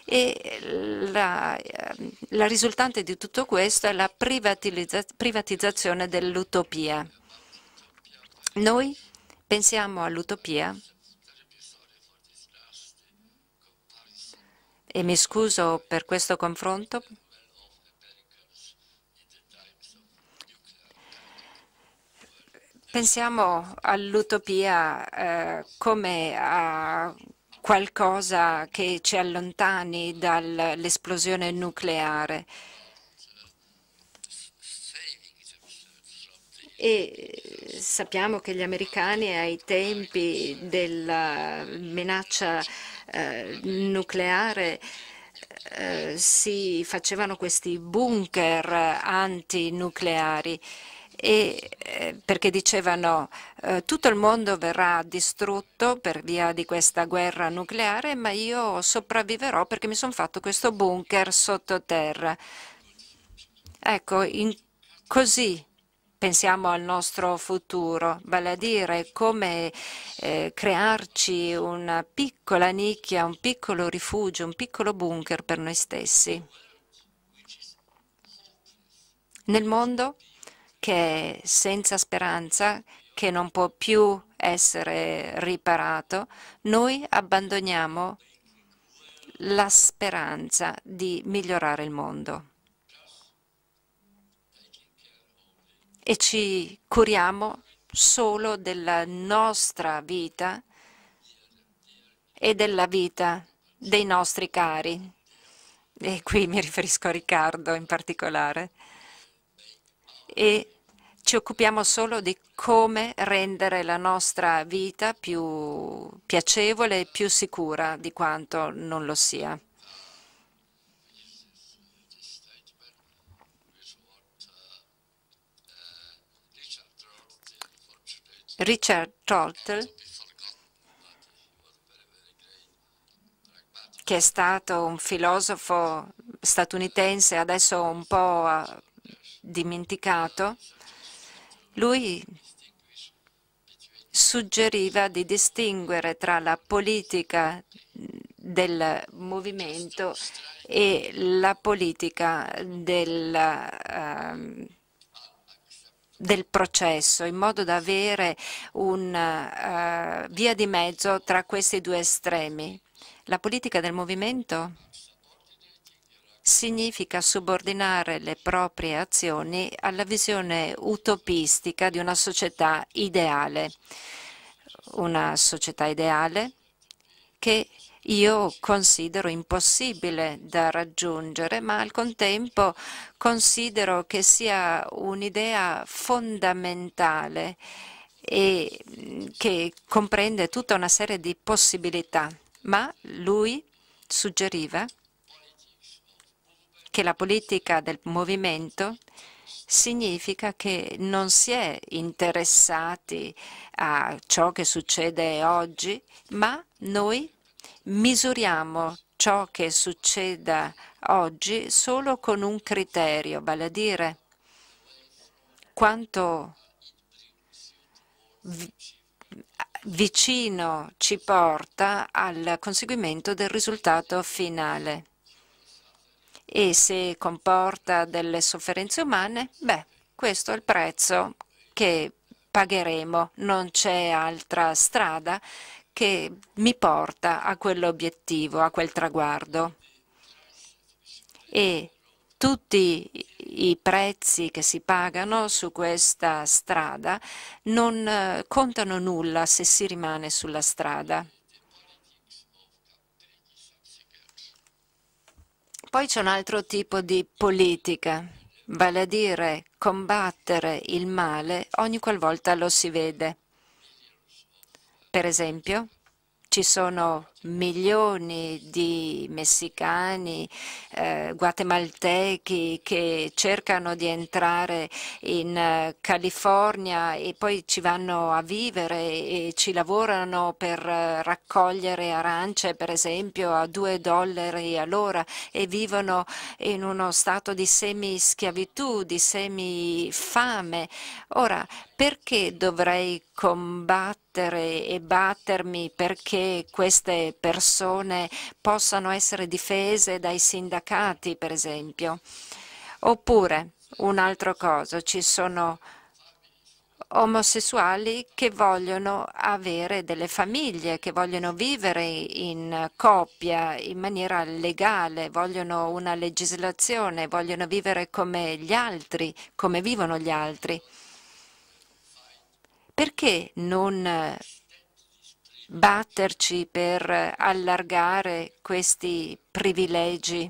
E la, ehm, la risultante di tutto questo è la privatizzazione dell'utopia. Noi pensiamo all'utopia e mi scuso per questo confronto pensiamo all'utopia eh, come a qualcosa che ci allontani dall'esplosione nucleare. E sappiamo che gli americani ai tempi della minaccia eh, nucleare eh, si facevano questi bunker antinucleari e, eh, perché dicevano eh, tutto il mondo verrà distrutto per via di questa guerra nucleare, ma io sopravviverò perché mi sono fatto questo bunker sottoterra. Ecco, in, così pensiamo al nostro futuro, vale a dire come eh, crearci una piccola nicchia, un piccolo rifugio, un piccolo bunker per noi stessi. Nel mondo che è senza speranza, che non può più essere riparato, noi abbandoniamo la speranza di migliorare il mondo e ci curiamo solo della nostra vita e della vita dei nostri cari. E qui mi riferisco a Riccardo in particolare e ci occupiamo solo di come rendere la nostra vita più piacevole e più sicura di quanto non lo sia. Richard Tortel, che è stato un filosofo statunitense, adesso un po' dimenticato, lui suggeriva di distinguere tra la politica del movimento e la politica del, uh, del processo, in modo da avere una uh, eh, via di mezzo tra questi due estremi. La politica del movimento significa subordinare le proprie azioni alla visione utopistica di una società ideale, una società ideale che io considero impossibile da raggiungere, ma al contempo considero che sia un'idea fondamentale e che comprende tutta una serie di possibilità. Ma lui suggeriva che la politica del movimento significa che non si è interessati a ciò che succede oggi, ma noi misuriamo ciò che succeda oggi solo con un criterio, vale a dire quanto vicino ci porta al conseguimento del risultato finale e se comporta delle sofferenze umane, beh, questo è il prezzo che pagheremo, non c'è altra strada che mi porta a quell'obiettivo, a quel traguardo. E tutti i prezzi che si pagano su questa strada non eh, contano nulla se si rimane sulla strada. Poi c'è un altro tipo di politica, vale a dire combattere il male ogni qualvolta lo si vede. Per esempio, ci sono milioni di messicani, eh, guatemaltechi che cercano di entrare in eh, California e poi ci vanno a vivere e ci lavorano per eh, raccogliere arance, per esempio, a due dollari all'ora e vivono in uno stato di semischiavitù, di semifame. Ora, perché dovrei combattere e battermi perché queste persone possano essere difese dai sindacati, per esempio. Oppure, un'altra cosa, ci sono omosessuali che vogliono avere delle famiglie, che vogliono vivere in coppia in maniera legale, vogliono una legislazione, vogliono vivere come gli altri, come vivono gli altri. Perché non batterci per allargare questi privilegi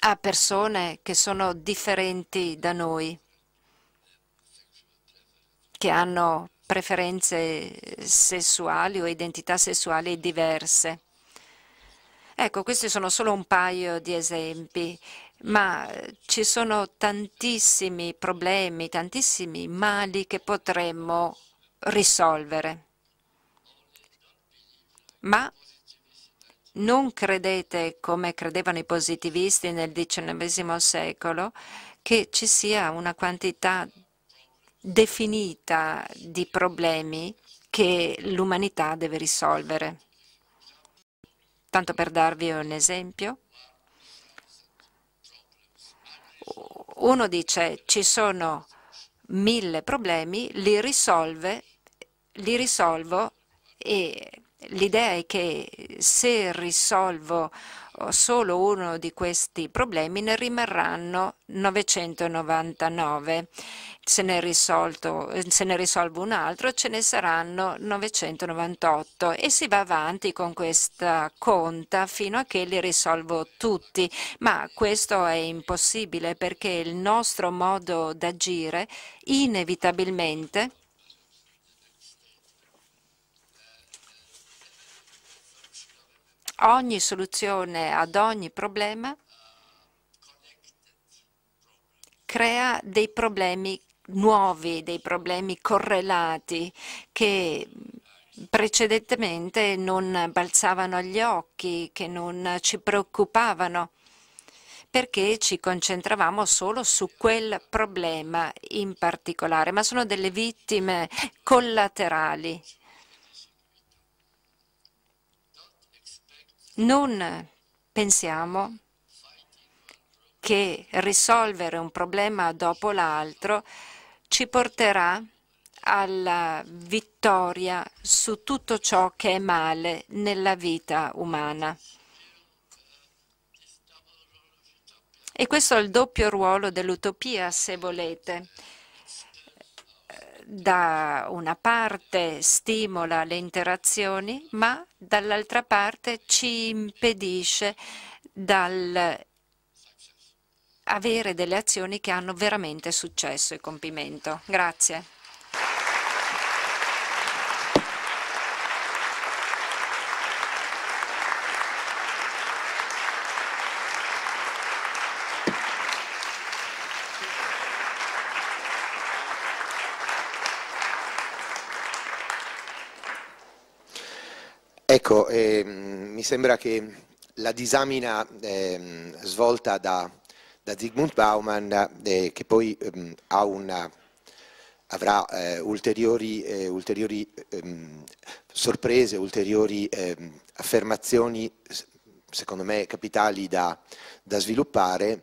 a persone che sono differenti da noi, che hanno preferenze sessuali o identità sessuali diverse. Ecco, questi sono solo un paio di esempi, ma ci sono tantissimi problemi, tantissimi mali che potremmo risolvere. Ma non credete, come credevano i positivisti nel XIX secolo, che ci sia una quantità definita di problemi che l'umanità deve risolvere. Tanto per darvi un esempio, uno dice ci sono mille problemi, li risolve li risolvo e l'idea è che se risolvo oh, solo uno di questi problemi ne rimarranno 999. Se ne, risolto, se ne risolvo un altro ce ne saranno 998 e si va avanti con questa conta fino a che li risolvo tutti. Ma questo è impossibile perché il nostro modo d'agire inevitabilmente ogni soluzione ad ogni problema crea dei problemi nuovi, dei problemi correlati che precedentemente non balzavano agli occhi, che non ci preoccupavano perché ci concentravamo solo su quel problema in particolare, ma sono delle vittime collaterali non pensiamo che risolvere un problema dopo l'altro ci porterà alla vittoria su tutto ciò che è male nella vita umana. E questo è il doppio ruolo dell'utopia, se volete da una parte stimola le interazioni, ma dall'altra parte ci impedisce dal avere delle azioni che hanno veramente successo e compimento. Grazie. Ecco, eh, mi sembra che la disamina eh, svolta da, da, Zygmunt Bauman, eh, che poi ehm, una, avrà eh, ulteriori, eh, ulteriori ehm, sorprese, ulteriori ehm, affermazioni, secondo me capitali da, da sviluppare,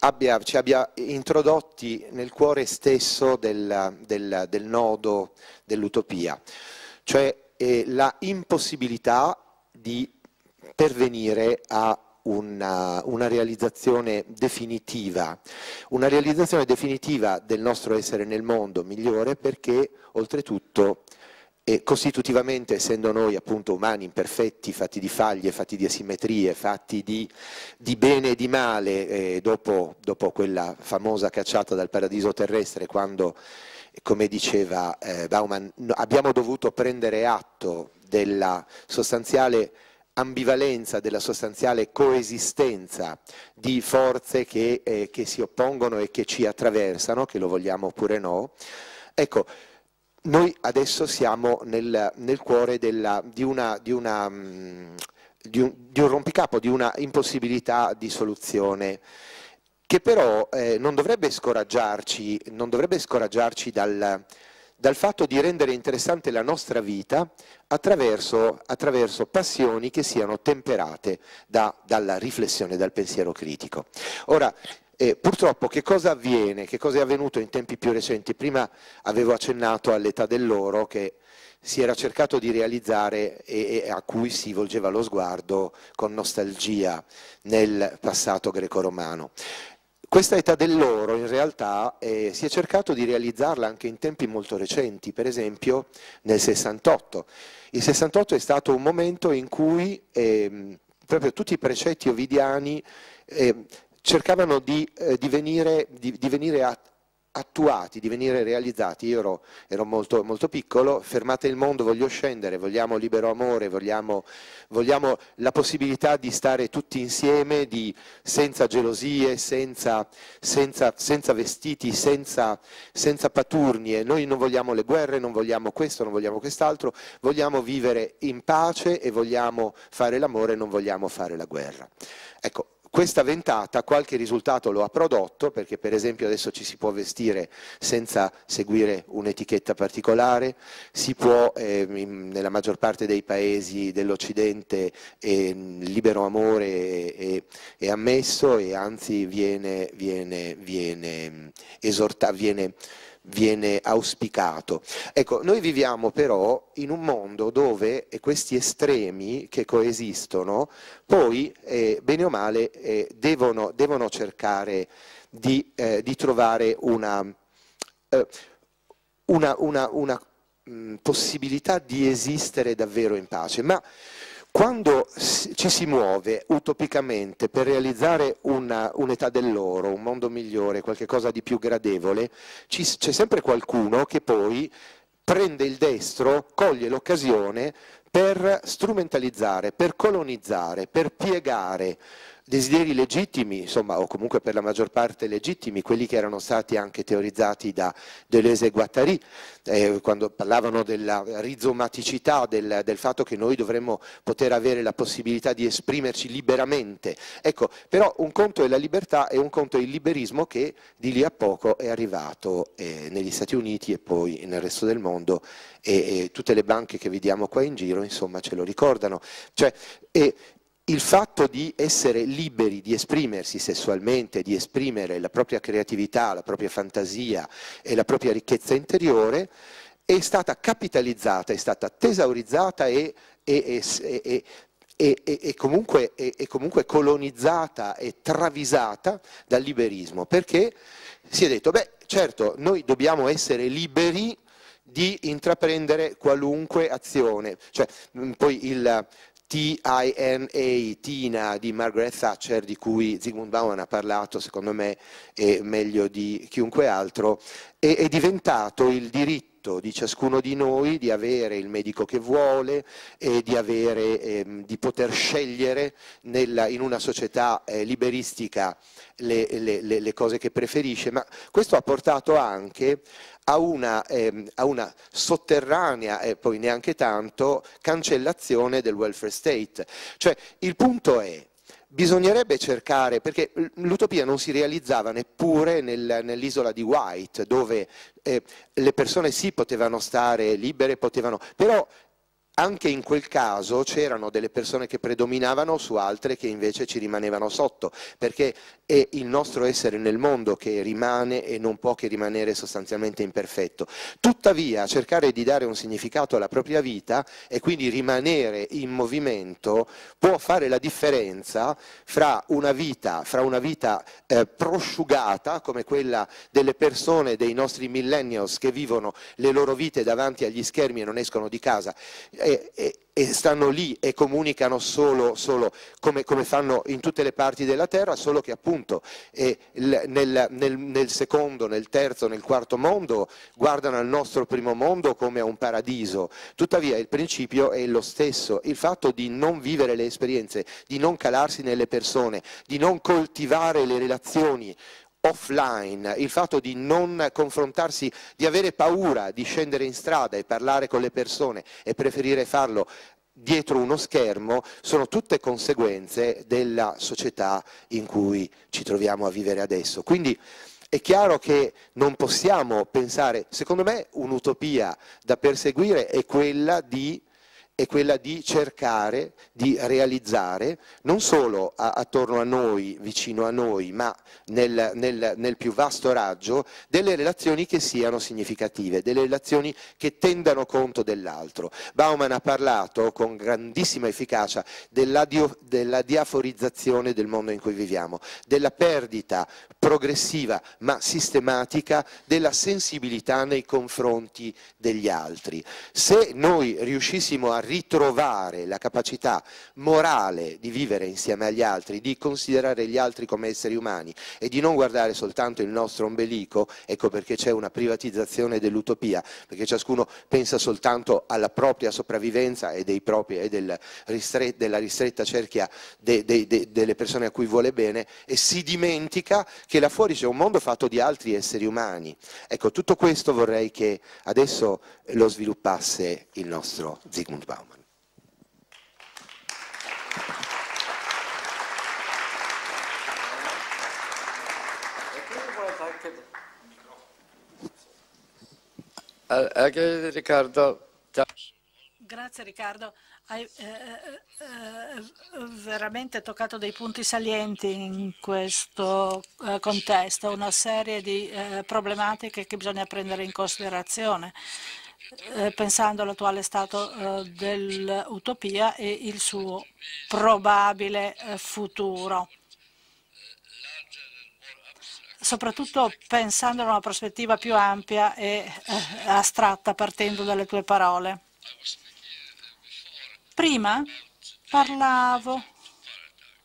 abbia, ci abbia introdotti nel cuore stesso del, del, del nodo dell'utopia. Cioè, eh, la impossibilità di pervenire a una, una, realizzazione definitiva, una realizzazione definitiva del nostro essere nel mondo migliore perché oltretutto eh, costitutivamente, essendo noi appunto umani imperfetti, fatti di faglie, fatti di asimmetrie, fatti di, di bene e di male, eh, dopo, dopo quella famosa cacciata dal paradiso terrestre quando come diceva eh, Bauman, no, abbiamo dovuto prendere atto della sostanziale ambivalenza, della sostanziale coesistenza di forze che, eh, che si oppongono e che ci attraversano, che lo vogliamo oppure no. Ecco, noi adesso siamo nel, nel cuore della, di, una, di, una, mm, di, un, di un rompicapo, di una impossibilità di soluzione che però eh, non dovrebbe scoraggiarci, non dovrebbe scoraggiarci dal, dal, fatto di rendere interessante la nostra vita attraverso, attraverso passioni che siano temperate da, dalla riflessione, dal pensiero critico. Ora, eh, purtroppo che cosa avviene, che cosa è avvenuto in tempi più recenti? Prima avevo accennato all'età dell'oro che si era cercato di realizzare e, e, a cui si volgeva lo sguardo con nostalgia nel passato greco-romano. Questa età dell'oro in realtà eh, si è cercato di realizzarla anche in tempi molto recenti, per esempio nel 68. Il 68 è stato un momento in cui eh, proprio tutti i precetti ovidiani eh, cercavano di, eh, divenire, di, di venire a, attuati, di venire realizzati. Io ero, ero molto, molto, piccolo, fermate il mondo, voglio scendere, vogliamo libero amore, vogliamo, vogliamo la possibilità di stare tutti insieme, di, senza gelosie, senza, senza, senza vestiti, senza, senza, paturnie. Noi non vogliamo le guerre, non vogliamo questo, non vogliamo quest'altro, vogliamo vivere in pace e vogliamo fare l'amore, non vogliamo fare la guerra. Ecco, questa ventata qualche risultato lo ha prodotto, perché per esempio adesso ci si può vestire senza seguire un'etichetta particolare, si può eh, in, nella maggior parte dei paesi dell'Occidente eh, libero amore è, è, ammesso e anzi viene, viene, viene esortato, viene viene auspicato. Ecco, noi viviamo però in un mondo dove eh, questi estremi che coesistono poi, eh, bene o male, eh, devono, devono, cercare di, eh, di trovare una, eh, una, una, una mh, mm, possibilità di esistere davvero in pace. Ma quando ci si muove utopicamente per realizzare un'età un dell'oro, un mondo migliore, qualcosa di più gradevole, c'è sempre qualcuno che poi prende il destro, coglie l'occasione per strumentalizzare, per colonizzare, per piegare desideri legittimi, insomma, o comunque per la maggior parte legittimi, quelli che erano stati anche teorizzati da Deleuze e Guattari, eh, quando parlavano della rizomaticità, del, del, fatto che noi dovremmo poter avere la possibilità di esprimerci liberamente. Ecco, però un conto è la libertà e un conto è il liberismo che di lì a poco è arrivato eh, negli Stati Uniti e poi nel resto del mondo e, e, tutte le banche che vediamo qua in giro, insomma, ce lo ricordano. Cioè, e, il fatto di essere liberi di esprimersi sessualmente, di esprimere la propria creatività, la propria fantasia e la propria ricchezza interiore è stata capitalizzata, è stata tesaurizzata e, e, e, e comunque, comunque, colonizzata e travisata dal liberismo, perché si è detto, beh certo, noi dobbiamo essere liberi di intraprendere qualunque azione. Cioè, poi il, TINA, Tina di Margaret Thatcher, di cui Zygmunt Bauman ha parlato, secondo me, è meglio di chiunque altro, è, è diventato il diritto di ciascuno di noi di avere il medico che vuole e di, avere, ehm, di poter scegliere nella, in una società eh, liberistica le, le, le, cose che preferisce, ma questo ha portato anche a una, ehm, a una sotterranea e poi neanche tanto cancellazione del welfare state. Cioè il punto è bisognerebbe cercare, perché l'utopia non si realizzava neppure nel, nell'isola di White, dove eh, le persone sì potevano stare libere, potevano, però anche in quel caso c'erano delle persone che predominavano su altre che invece ci rimanevano sotto, perché è il nostro essere nel mondo che rimane e non può che rimanere sostanzialmente imperfetto. Tuttavia cercare di dare un significato alla propria vita e quindi rimanere in movimento può fare la differenza fra una vita, fra una vita eh, prosciugata come quella delle persone, dei nostri millennials che vivono le loro vite davanti agli schermi e non escono di casa e, e, e stanno lì e comunicano solo, solo come, come, fanno in tutte le parti della Terra, solo che appunto eh, nel, nel, nel, secondo, nel terzo, nel quarto mondo guardano al nostro primo mondo come a un paradiso. Tuttavia il principio è lo stesso, il fatto di non vivere le esperienze, di non calarsi nelle persone, di non coltivare le relazioni offline, il fatto di non confrontarsi, di avere paura di scendere in strada e parlare con le persone e preferire farlo dietro uno schermo, sono tutte conseguenze della società in cui ci troviamo a vivere adesso. Quindi è chiaro che non possiamo pensare, secondo me un'utopia da perseguire è quella di è quella di cercare di realizzare non solo a, attorno a noi, vicino a noi, ma nel, nel, nel, più vasto raggio, delle relazioni che siano significative, delle relazioni che tendano conto dell'altro. Bauman ha parlato con grandissima efficacia della, della diaforizzazione del mondo in cui viviamo, della perdita progressiva ma sistematica della sensibilità nei confronti degli altri. Se noi riuscissimo a ritrovare la capacità morale di vivere insieme agli altri, di considerare gli altri come esseri umani e di non guardare soltanto il nostro ombelico, ecco perché c'è una privatizzazione dell'utopia, perché ciascuno pensa soltanto alla propria sopravvivenza e, propri, e del ristret, della ristretta cerchia de, de, de, delle persone a cui vuole bene e si dimentica che là fuori c'è un mondo fatto di altri esseri umani. Ecco, tutto questo vorrei che adesso lo sviluppasse il nostro Zygmunt Bauman. anche eh, eh, Riccardo. Grazie Riccardo, hai eh, eh, eh, veramente toccato dei punti salienti in questo eh, contesto, una serie di problematiche che bisogna prendere in considerazione pensando all'attuale stato dell'utopia e il suo probabile futuro soprattutto pensando in una prospettiva più ampia e eh, astratta, partendo dalle tue parole. Prima parlavo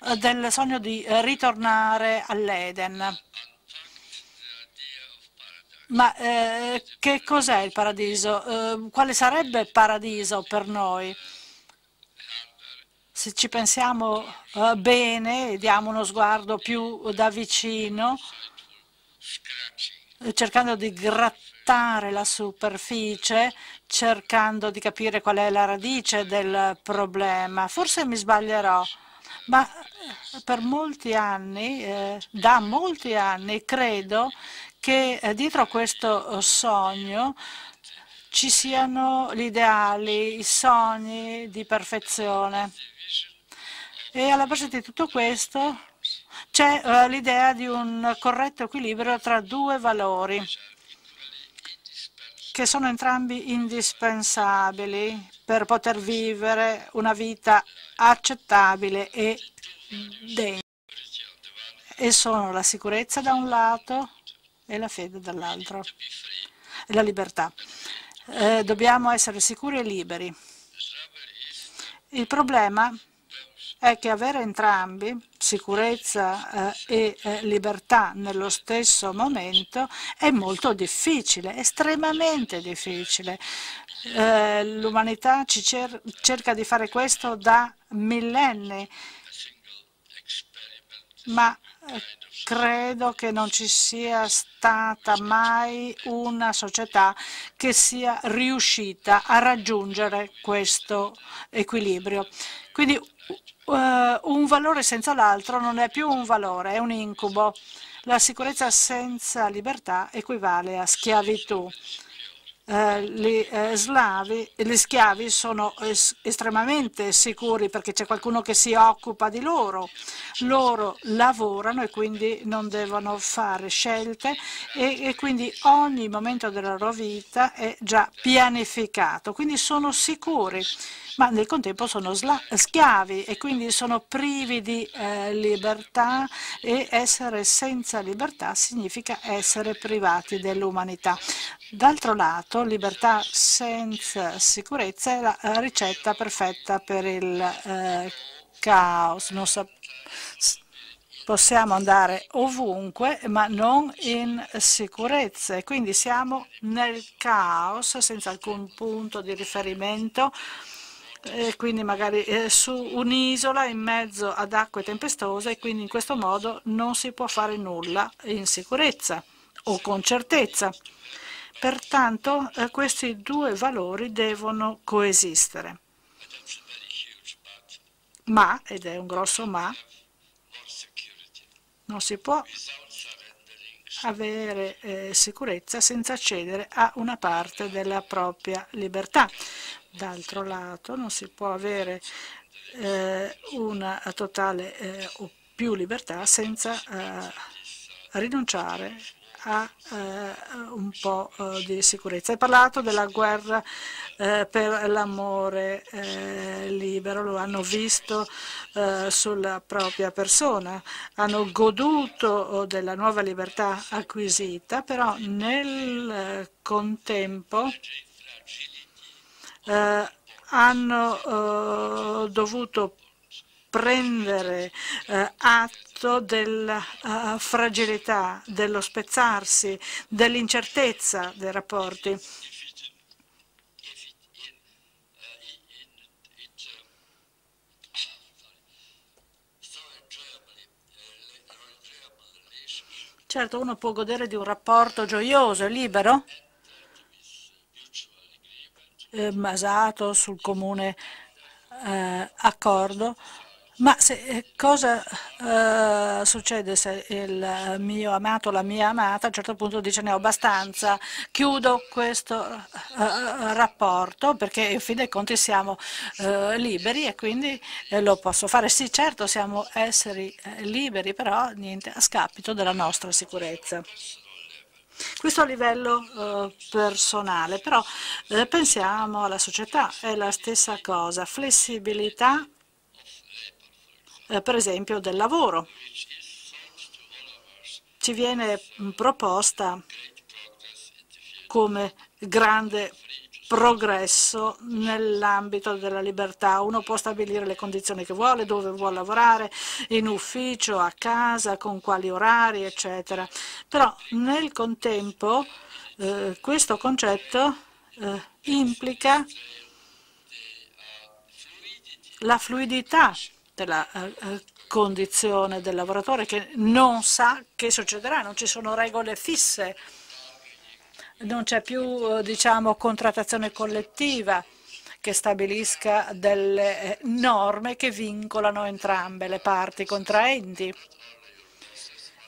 eh, del sogno di ritornare all'Eden. Ma eh, che cos'è il paradiso? Eh, quale sarebbe paradiso per noi? Se ci pensiamo eh, bene, diamo uno sguardo più da vicino, cercando di grattare la superficie, cercando di capire qual è la radice del problema. Forse mi sbaglierò, ma eh, per molti anni, eh, da molti anni, credo che eh, dietro a questo sogno ci siano gli ideali, i sogni di perfezione. E alla base di tutto questo c'è uh, l'idea di un corretto equilibrio tra due valori che sono entrambi indispensabili per poter vivere una vita accettabile e degna. E sono la sicurezza da un lato e la fede dall'altro, e la libertà. Eh, dobbiamo essere sicuri e liberi. Il problema è che avere entrambi, sicurezza eh, e eh, libertà nello stesso momento, è molto difficile, estremamente difficile. Eh, l'umanità cer cerca di fare questo da millenni, ma eh, credo che non ci sia stata mai una società che sia riuscita a raggiungere questo equilibrio. Quindi Uh, un valore senza l'altro non è più un valore, è un incubo. La sicurezza senza libertà equivale a schiavitù gli, eh, eh, slavi, gli schiavi sono es estremamente sicuri perché c'è qualcuno che si occupa di loro. Loro lavorano e quindi non devono fare scelte e, e quindi ogni momento della loro vita è già pianificato, quindi sono sicuri, ma nel contempo sono schiavi e quindi sono privi di eh, libertà e essere senza libertà significa essere privati dell'umanità. D'altro lato, libertà senza sicurezza è la eh, ricetta perfetta per il eh, caos. So, possiamo andare ovunque, ma non in sicurezza. E quindi siamo nel caos, senza alcun punto di riferimento, e quindi magari eh, su un'isola in mezzo ad acque tempestose e quindi in questo modo non si può fare nulla in sicurezza o con certezza. Pertanto eh, questi due valori devono coesistere. Ma, ed è un grosso ma, non si può avere eh, sicurezza senza cedere a una parte della propria libertà. D'altro lato non si può avere eh, una totale eh, o più libertà senza eh, rinunciare ha eh, un po' eh, di sicurezza. Hai parlato della guerra eh, per l'amore eh, libero, lo hanno visto eh, sulla propria persona, hanno goduto oh, della nuova libertà acquisita, però nel eh, contempo hanno oh, dovuto prendere eh, atto della uh, eh, fragilità, dello spezzarsi, dell'incertezza dei rapporti. Certo, uno può godere di un rapporto gioioso e libero, eh, basato sul comune eh, accordo, ma se, eh, cosa eh, succede se il mio amato, o la mia amata, a un certo punto dice ne ho abbastanza, chiudo questo eh, eh rapporto perché in fin dei conti siamo eh, liberi e quindi eh, lo posso fare. Sì, certo siamo esseri liberi, però niente a scapito della nostra sicurezza. Questo a livello eh, personale, però eh, pensiamo alla società, è la stessa cosa, flessibilità eh, per esempio del lavoro. Ci viene mm, proposta come grande progresso nell'ambito della libertà. Uno può stabilire le condizioni che vuole, dove vuole lavorare, in ufficio, a casa, con quali orari, eccetera. Però nel contempo eh, questo concetto eh, implica la fluidità ovviamente la eh, eh, condizione del lavoratore che non sa che succederà, non ci sono regole fisse, non c'è più eh, diciamo, contrattazione collettiva che stabilisca delle norme che vincolano entrambe le parti contraenti.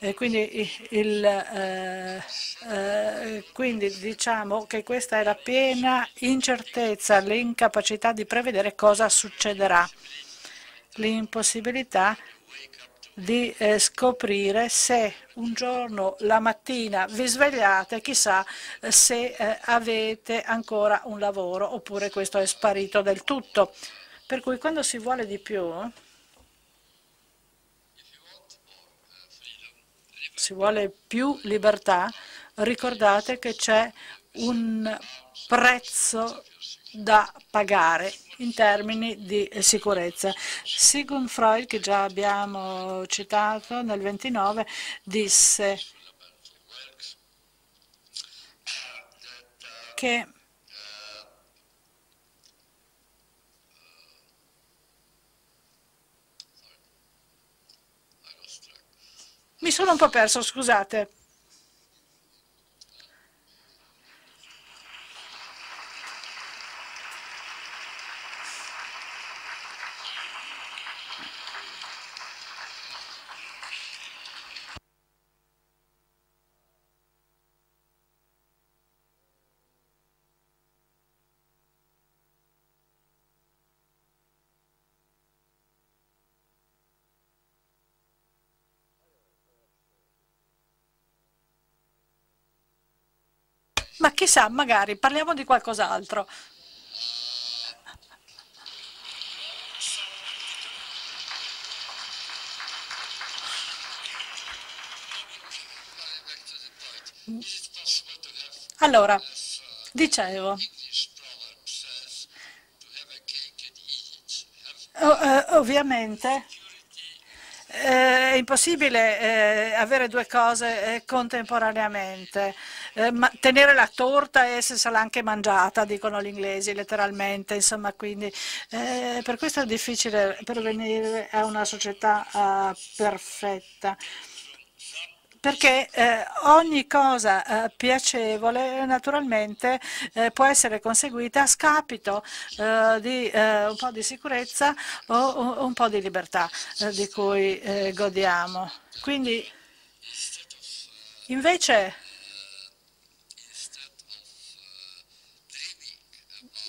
E quindi, il, eh, eh, quindi, diciamo che questa è la piena incertezza, l'incapacità di prevedere cosa succederà l'impossibilità di eh, scoprire se un giorno la mattina vi svegliate, chissà eh, se eh, avete ancora un lavoro oppure questo è sparito del tutto. Per cui quando si vuole di più, si vuole più libertà, ricordate che c'è un prezzo da pagare in termini di sicurezza. Sigmund Freud, che già abbiamo citato nel 29, disse che mi sono un po' perso, scusate. ma chissà, magari parliamo di qualcos'altro. Allora, dicevo, eh, ovviamente eh, è impossibile eh, avere due cose contemporaneamente eh, ma, tenere la torta e essersela anche mangiata, dicono gli inglesi letteralmente, insomma, quindi eh, per questo è difficile pervenire a una società eh, perfetta perché eh, ogni cosa eh, piacevole naturalmente eh, può essere conseguita a scapito eh, di eh, un po' di sicurezza o un, po' di libertà eh, di cui godiamo. Quindi invece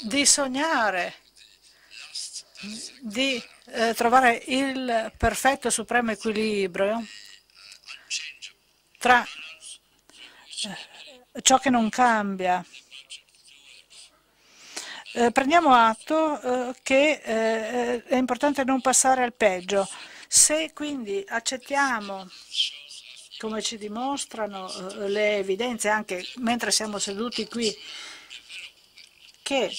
di sognare, di eh, trovare il perfetto supremo equilibrio tra eh, ciò che non cambia. Eh, prendiamo atto eh, che eh, è importante non passare al peggio. Se quindi accettiamo, come ci dimostrano eh, le evidenze, anche mentre siamo seduti qui, che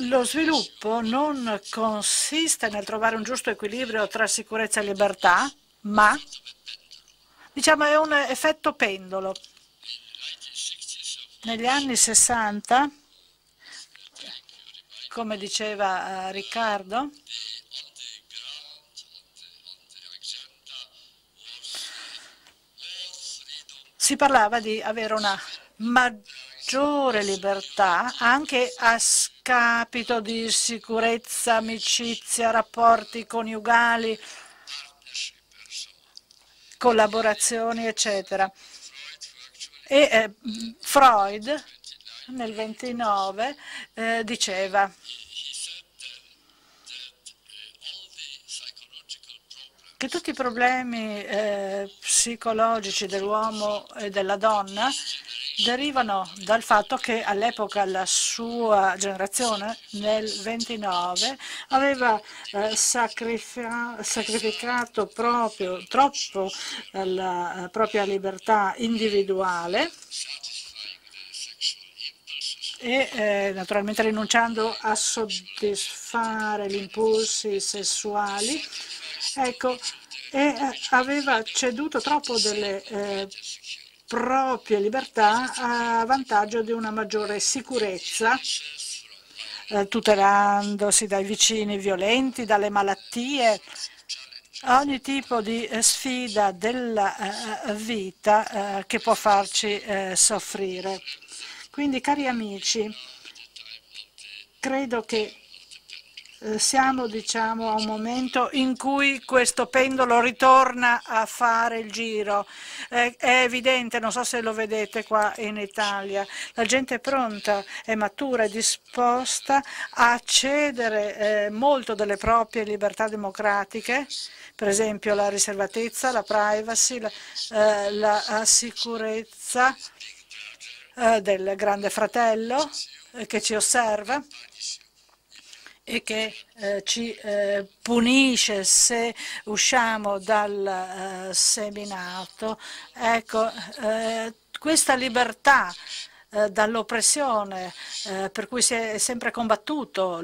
lo sviluppo non consiste nel trovare un giusto equilibrio tra sicurezza e libertà, ma diciamo è un effetto pendolo. Negli anni 60, come diceva eh, Riccardo, si parlava di avere una maggiore libertà anche a scapito di sicurezza, amicizia, rapporti coniugali, collaborazioni, eccetera. E eh, Freud nel 29 eh, diceva che tutti i problemi eh, psicologici dell'uomo e della donna derivano dal fatto che all'epoca la sua generazione, nel 29, aveva eh, sacrificato proprio, troppo eh, la eh, propria libertà individuale e naturalmente rinunciando a soddisfare gli impulsi sessuali, ecco, e aveva ceduto troppo delle eh, proprie libertà a vantaggio di una maggiore sicurezza, eh, tutelandosi dai vicini violenti, dalle malattie, ogni tipo di eh, sfida della eh, vita che può farci soffrire. Quindi, cari amici, credo che eh, siamo diciamo, a un momento in cui questo pendolo ritorna a fare il giro. È, evidente, non so se lo vedete qua in Italia, la gente è pronta, è matura, è disposta a cedere eh, molto delle proprie libertà democratiche, per esempio la riservatezza, la privacy, la, eh, la sicurezza eh, del grande fratello eh, che ci osserva e che eh, ci eh, punisce se usciamo dal eh, seminato. Ecco, eh, questa libertà eh, dall'oppressione eh, per cui si è sempre combattuto,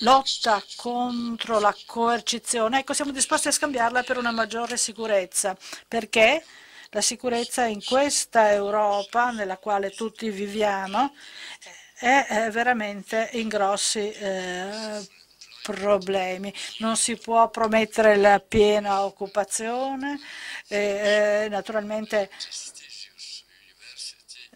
lotta contro la coercizione, ecco, siamo disposti a scambiarla per una maggiore sicurezza. Perché? La sicurezza in questa Europa nella quale tutti viviamo è eh, veramente in grossi eh, problemi. Non si può promettere la piena occupazione, eh, eh naturalmente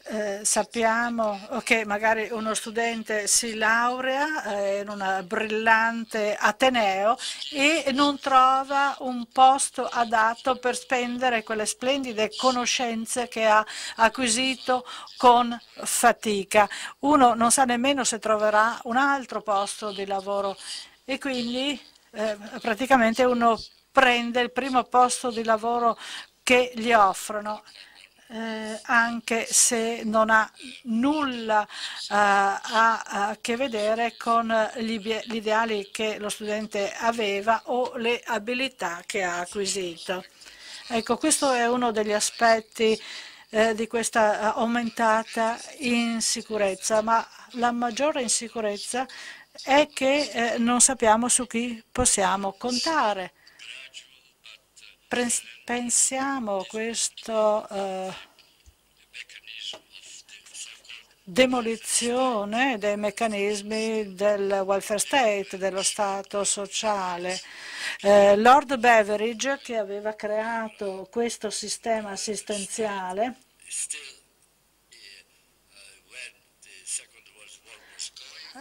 eh, sappiamo che magari uno studente si laurea eh, in un brillante ateneo e non trova un posto adatto per spendere quelle splendide conoscenze che ha acquisito con fatica. Uno non sa nemmeno se troverà un altro posto di lavoro e quindi eh, praticamente uno prende il primo posto di lavoro che gli offrono eh, anche se non ha nulla eh, a, a, che vedere con gli, ideali che lo studente aveva o le abilità che ha acquisito. Ecco, questo è uno degli aspetti eh, di questa eh, aumentata insicurezza, ma la maggiore insicurezza è che eh, non sappiamo su chi possiamo contare pensiamo questo eh, demolizione dei meccanismi del welfare state, dello Stato sociale. Eh, Lord Beveridge, che aveva creato questo sistema assistenziale,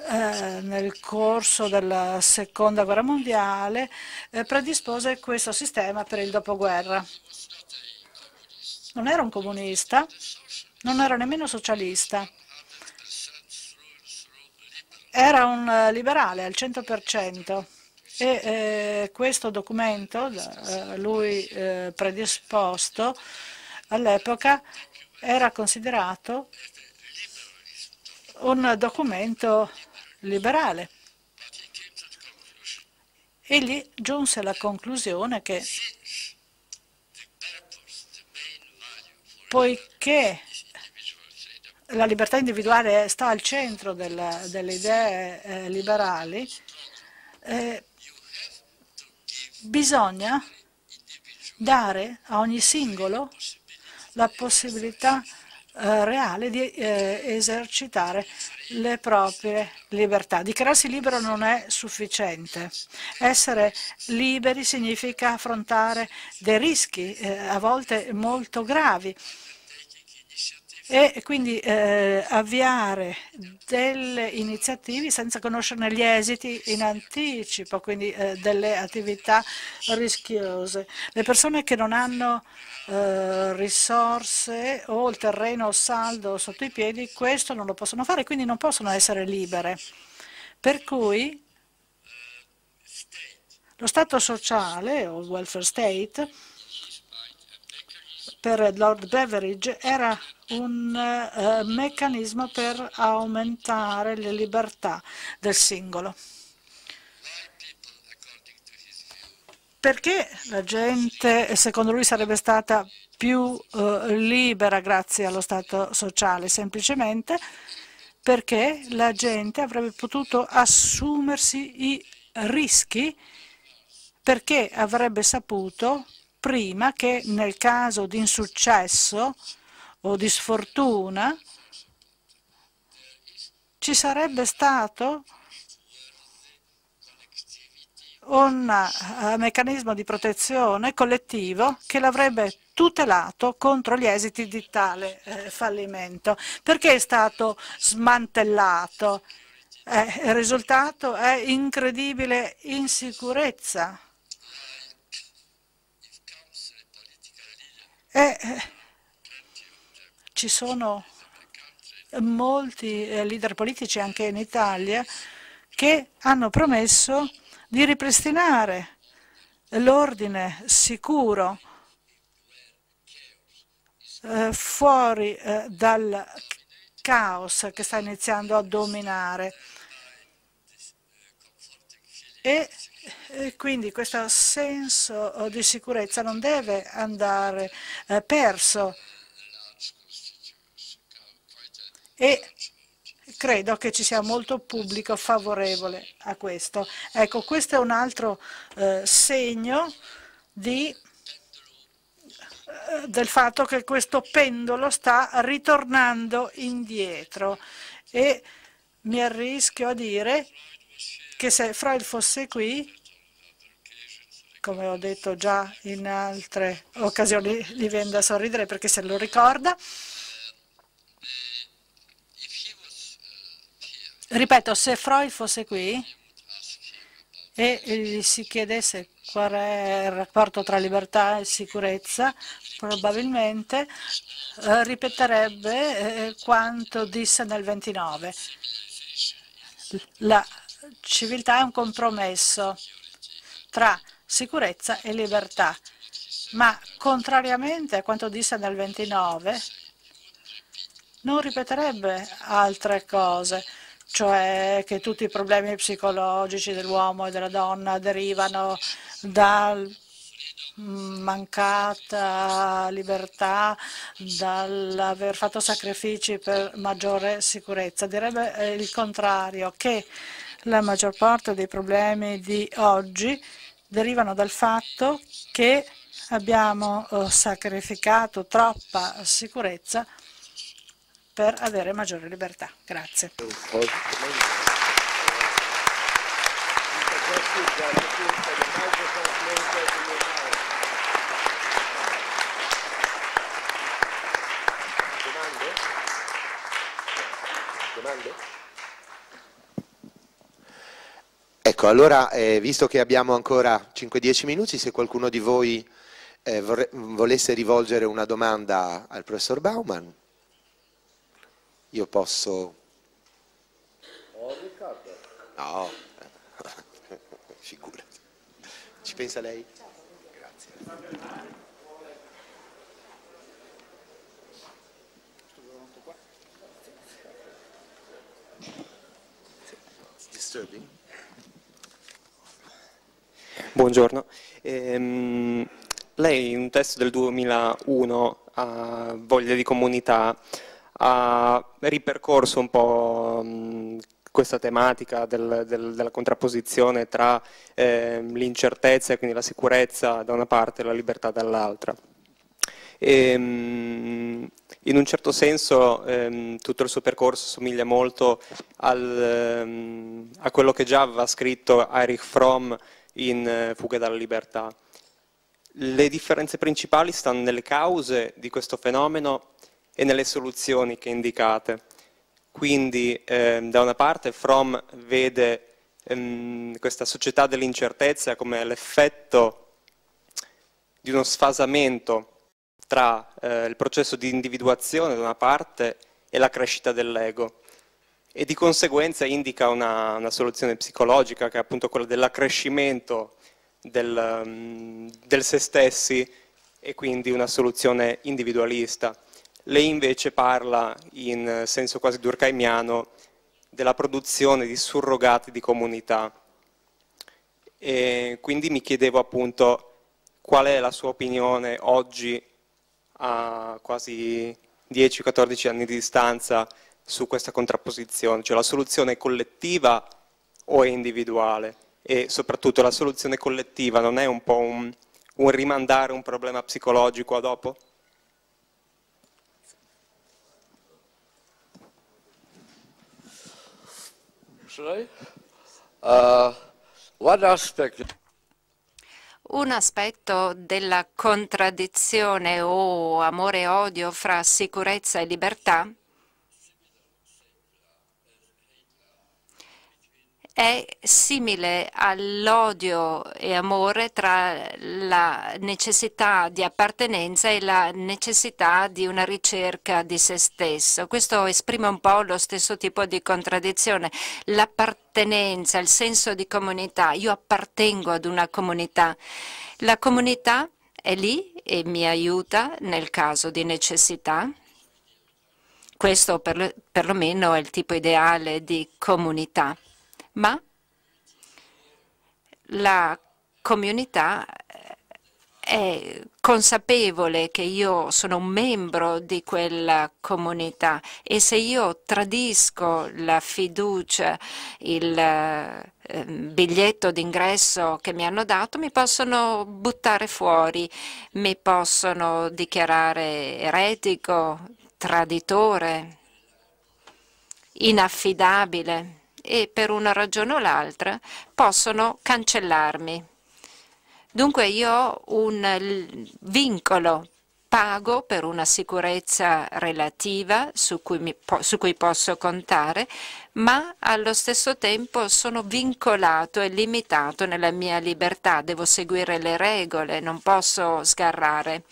Eh, nel corso della seconda guerra mondiale eh, predispose questo sistema per il dopoguerra. Non era un comunista, non era nemmeno socialista, era un eh, liberale al 100% e eh, questo documento, eh, lui predisposto all'epoca, era considerato un documento liberale. Egli giunse alla conclusione che poiché la libertà individuale sta al centro della, delle idee eh, liberali, eh, bisogna dare a ogni singolo la possibilità eh, reale di eh, esercitare le proprie libertà. Dichiararsi libero non è sufficiente. Essere liberi significa affrontare dei rischi, eh, a volte molto gravi, e quindi eh, avviare delle iniziative senza conoscerne gli esiti in anticipo, quindi eh, delle attività rischiose. Le persone che non hanno eh, risorse o il terreno saldo sotto i piedi, questo non lo possono fare, quindi non possono essere libere. Per cui lo Stato sociale o il welfare state per Lord Beveridge era un eh, meccanismo per aumentare le libertà del singolo. Perché la gente, secondo lui, sarebbe stata più eh, libera grazie allo Stato sociale? Semplicemente perché la gente avrebbe potuto assumersi i rischi perché avrebbe saputo prima che nel caso di insuccesso o di sfortuna ci sarebbe stato un eh, meccanismo di protezione collettivo che l'avrebbe tutelato contro gli esiti di tale eh, fallimento. Perché è stato smantellato? Eh, il risultato è incredibile insicurezza. E eh, eh, ci sono molti eh, leader politici anche in Italia che hanno promesso di ripristinare l'ordine sicuro fuori dal caos che sta iniziando a dominare. E e quindi questo senso eh, di sicurezza non deve andare eh, perso. E credo che ci sia molto pubblico favorevole a questo. Ecco, questo è un altro eh, segno di, del fatto che questo pendolo sta ritornando indietro e mi arrischio a dire che se Freud fosse qui come ho detto già in altre occasioni, gli viene da sorridere perché se lo ricorda. Ripeto, se Freud fosse qui e gli si chiedesse qual è il rapporto tra libertà e sicurezza, probabilmente eh, ripeterebbe eh, quanto disse nel 29. La civiltà è un compromesso tra sicurezza e libertà. Ma contrariamente a quanto disse nel 29, non ripeterebbe altre cose, cioè che tutti i problemi psicologici dell'uomo e della donna derivano dalla mm, mancata libertà, dall'aver fatto sacrifici per maggiore sicurezza. Direbbe eh, il contrario, che la maggior parte dei problemi di oggi derivano dal fatto che abbiamo eh, sacrificato troppa sicurezza per avere maggiore libertà. Grazie. Domande? Domande? Ecco, allora, eh, visto che abbiamo ancora 5-10 minuti, se qualcuno di voi eh, vorre- volesse rivolgere una domanda al professor Bauman, io posso... No, *laughs* figurati. Ci pensa lei? Grazie. disturbing. Buongiorno. Ehm, lei in un testo del 2001 a Voglia di comunità ha ripercorso un po' questa tematica del, del, della contrapposizione tra eh, l'incertezza e quindi la sicurezza da una parte e la libertà dall'altra. Ehm, in un certo senso ehm, tutto il suo percorso somiglia molto al, ehm, a quello che già aveva scritto Erich Fromm in eh, Fuga dalla libertà. Le differenze principali stanno nelle cause di questo fenomeno e nelle soluzioni che indicate. Quindi eh, da una parte Fromm vede ehm, questa società dell'incertezza come l'effetto di uno sfasamento tra eh, il processo di individuazione da una parte e la crescita dell'ego e di conseguenza indica una, una soluzione psicologica che è appunto quella dell'accrescimento del, mm, del se stessi e quindi una soluzione individualista. Lei invece parla, in senso quasi durkheimiano, della produzione di surrogati di comunità. E quindi mi chiedevo appunto qual è la sua opinione oggi, a quasi 10-14 anni di distanza, su questa contrapposizione, cioè la soluzione è collettiva o è individuale e soprattutto la soluzione collettiva non è un po' un, un rimandare un problema psicologico a dopo? Uh, un aspetto della contraddizione o amore e odio fra sicurezza e libertà è simile all'odio e amore tra la necessità di appartenenza e la necessità di una ricerca di se stesso. Questo esprime un po' lo stesso tipo di contraddizione. L'appartenenza, il senso di comunità. Io appartengo ad una comunità. La comunità è lì e mi aiuta nel caso di necessità. Questo per, perlomeno è il tipo ideale di comunità ma la comunità eh, è consapevole che io sono un membro di quella comunità e se io tradisco la fiducia, il ehm, biglietto d'ingresso che mi hanno dato, mi possono buttare fuori, mi possono dichiarare eretico, traditore, inaffidabile e per una ragione o l'altra possono cancellarmi. Dunque io ho un vincolo, pago per una sicurezza relativa su cui, mi, su cui, posso contare, ma allo stesso tempo sono vincolato e limitato nella mia libertà, devo seguire le regole, non posso sgarrare.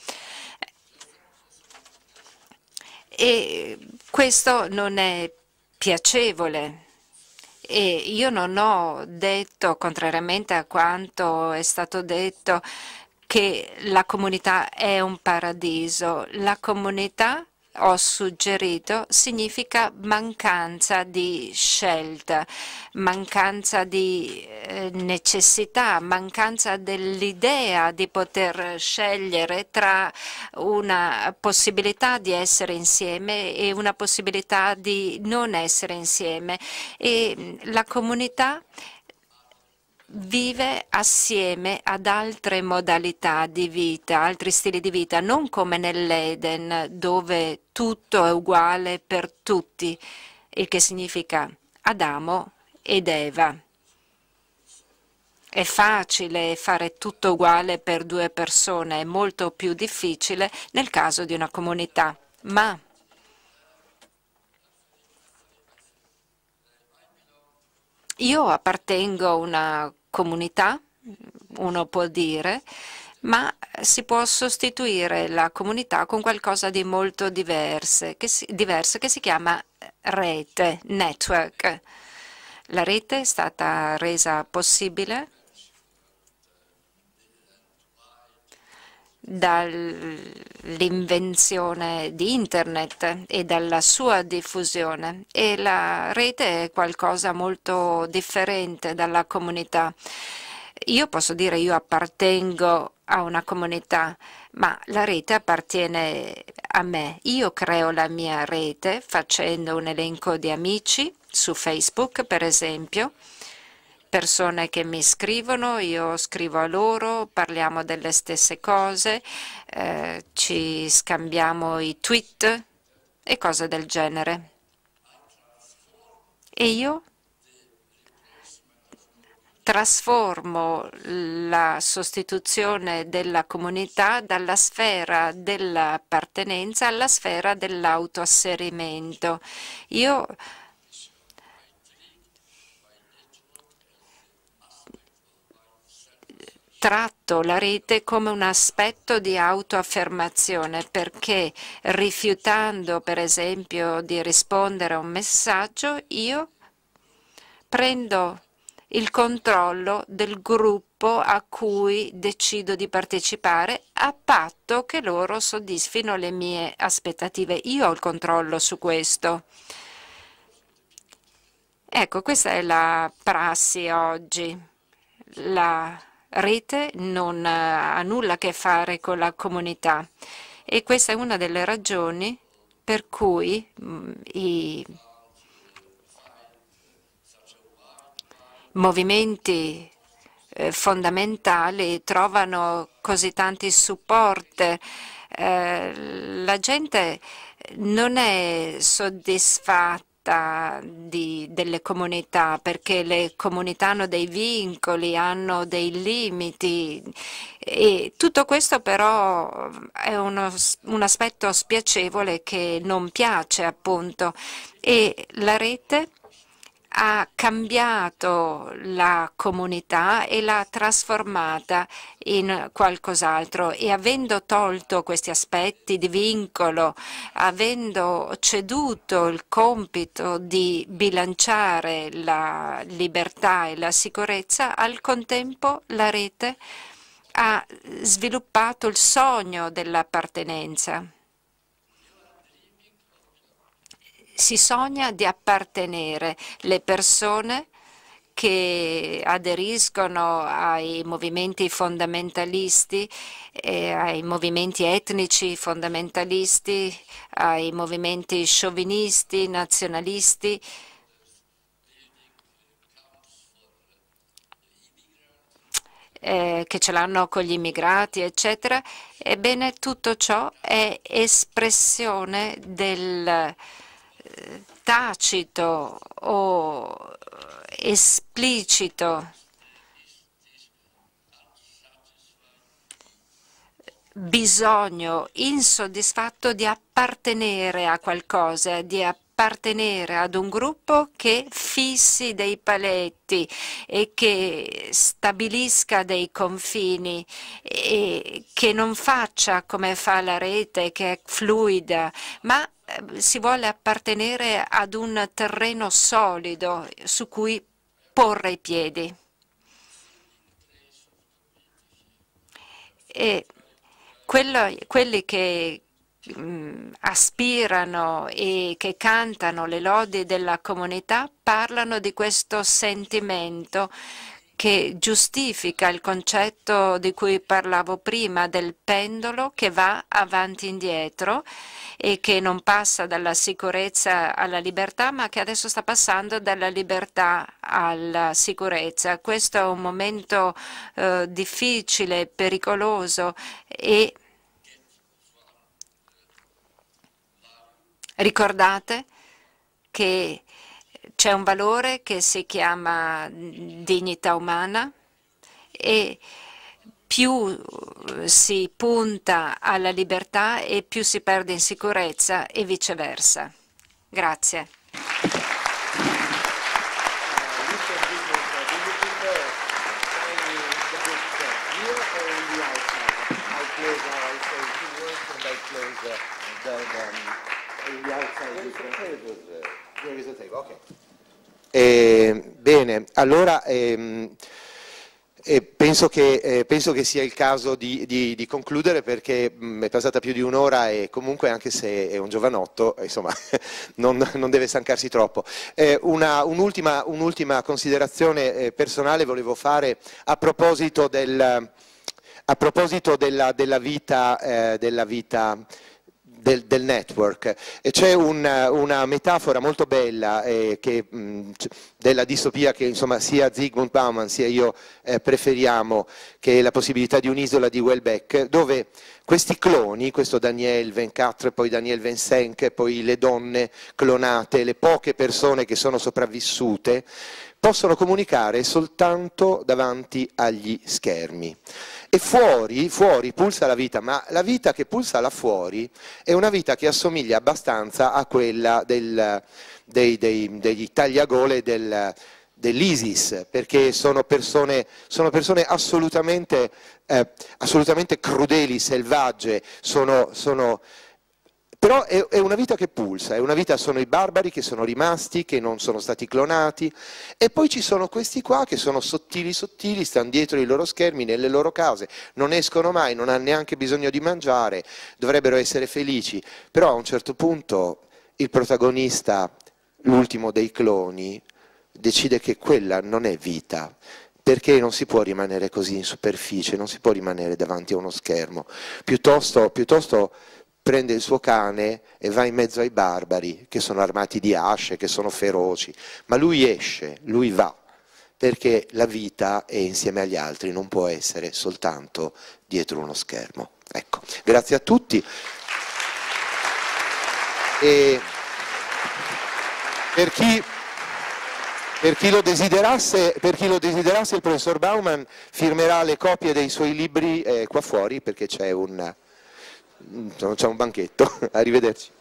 E questo non è piacevole e io non ho detto, contrariamente a quanto è stato detto, che la comunità è un paradiso. La comunità ho suggerito significa mancanza di scelta, mancanza di eh, necessità, mancanza dell'idea di poter scegliere tra una possibilità di essere insieme e una possibilità di non essere insieme. E mm, la comunità vive assieme ad altre modalità di vita, altri stili di vita, non come nell'Eden dove tutto è uguale per tutti, il che significa Adamo ed Eva. È facile fare tutto uguale per due persone, è molto più difficile nel caso di una comunità, ma io appartengo a una comunità, uno può dire, ma si può sostituire la comunità con qualcosa di molto diverse, che si, diverso che si chiama rete, network. La rete è stata resa possibile dall'invenzione di internet e dalla sua diffusione e la rete è qualcosa molto differente dalla comunità. Io posso dire io appartengo a una comunità, ma la rete appartiene a me. Io creo la mia rete facendo un elenco di amici su Facebook, per esempio, persone che mi scrivono, io scrivo a loro, parliamo delle stesse cose, eh, ci scambiamo i tweet e cose del genere. E io trasformo la sostituzione della comunità dalla sfera dell'appartenenza alla sfera dell'autoasserimento. Io tratto la rete come un aspetto di autoaffermazione perché rifiutando per esempio di rispondere a un messaggio io prendo il controllo del gruppo a cui decido di partecipare a patto che loro soddisfino le mie aspettative. Io ho il controllo su questo. Ecco, questa è la prassi oggi, la rete non eh, ha nulla a che fare con la comunità e questa è una delle ragioni per cui mm, i movimenti eh, fondamentali trovano così tanti supporti. Eh, la gente non è soddisfatta vita di, delle comunità, perché le comunità hanno dei vincoli, hanno dei limiti e tutto questo però è uno, un aspetto spiacevole che non piace appunto e la rete ha cambiato la comunità e l'ha trasformata in qualcos'altro e avendo tolto questi aspetti di vincolo, avendo ceduto il compito di bilanciare la libertà e la sicurezza, al contempo la rete ha sviluppato il sogno dell'appartenenza si sogna di appartenere le persone che aderiscono ai movimenti fondamentalisti, eh, ai movimenti etnici fondamentalisti, ai movimenti sciovinisti, nazionalisti. Eh, che ce l'hanno con gli immigrati, eccetera, ebbene tutto ciò è espressione del, tacito o esplicito bisogno insoddisfatto di appartenere a qualcosa, di appartenere ad un gruppo che fissi dei paletti e che stabilisca dei confini e che non faccia come fa la rete che è fluida, ma Ehm, si vuole appartenere ad un terreno solido su cui porre i piedi. E quello, quelli che mh, mm, aspirano e che cantano le lodi della comunità parlano di questo sentimento che giustifica il concetto di cui parlavo prima del pendolo che va avanti e indietro e che non passa dalla sicurezza alla libertà, ma che adesso sta passando dalla libertà alla sicurezza. Questo è un momento eh, difficile, pericoloso e ricordate che c'è un valore che si chiama dignità umana e più si punta alla libertà e più si perde in sicurezza e viceversa. Grazie. okay. Eh, bene, allora ehm, eh, penso, che, eh, penso, che, sia il caso di, di, di concludere perché mh, mm, è passata più di un'ora e comunque anche se è un giovanotto, insomma, *laughs* non, non deve stancarsi troppo. Eh, una, un'ultima, un'ultima, considerazione eh, personale volevo fare a proposito, del, a proposito della, della, vita, eh, della vita del, del, network. E c'è una, una, metafora molto bella eh, che, mh, mm, della distopia che insomma, sia Zygmunt Bauman sia io eh, preferiamo, che è la possibilità di un'isola di Welbeck, dove questi cloni, questo Daniel Vencatre, poi Daniel Vensenk, poi le donne clonate, le poche persone che sono sopravvissute, possono comunicare soltanto davanti agli schermi. E fuori, fuori pulsa la vita, ma la vita che pulsa là fuori è una vita che assomiglia abbastanza a quella del, dei, dei, degli tagliagole del, dell'ISIS, perché sono persone, sono persone assolutamente, eh, assolutamente, crudeli, selvagge, sono, sono però è, è, una vita che pulsa, è una vita, sono i barbari che sono rimasti, che non sono stati clonati, e poi ci sono questi qua che sono sottili sottili, stanno dietro i loro schermi, nelle loro case, non escono mai, non hanno neanche bisogno di mangiare, dovrebbero essere felici, però a un certo punto il protagonista, l'ultimo dei cloni, decide che quella non è vita, perché non si può rimanere così in superficie, non si può rimanere davanti a uno schermo, piuttosto, piuttosto prende il suo cane e va in mezzo ai barbari che sono armati di asce, che sono feroci, ma lui esce, lui va, perché la vita è insieme agli altri, non può essere soltanto dietro uno schermo. Ecco, grazie a tutti. E per chi... Per chi, per chi, lo desiderasse, il professor Bauman firmerà le copie dei suoi libri eh, qua fuori perché c'è un, c'è un banchetto, *laughs* arrivederci.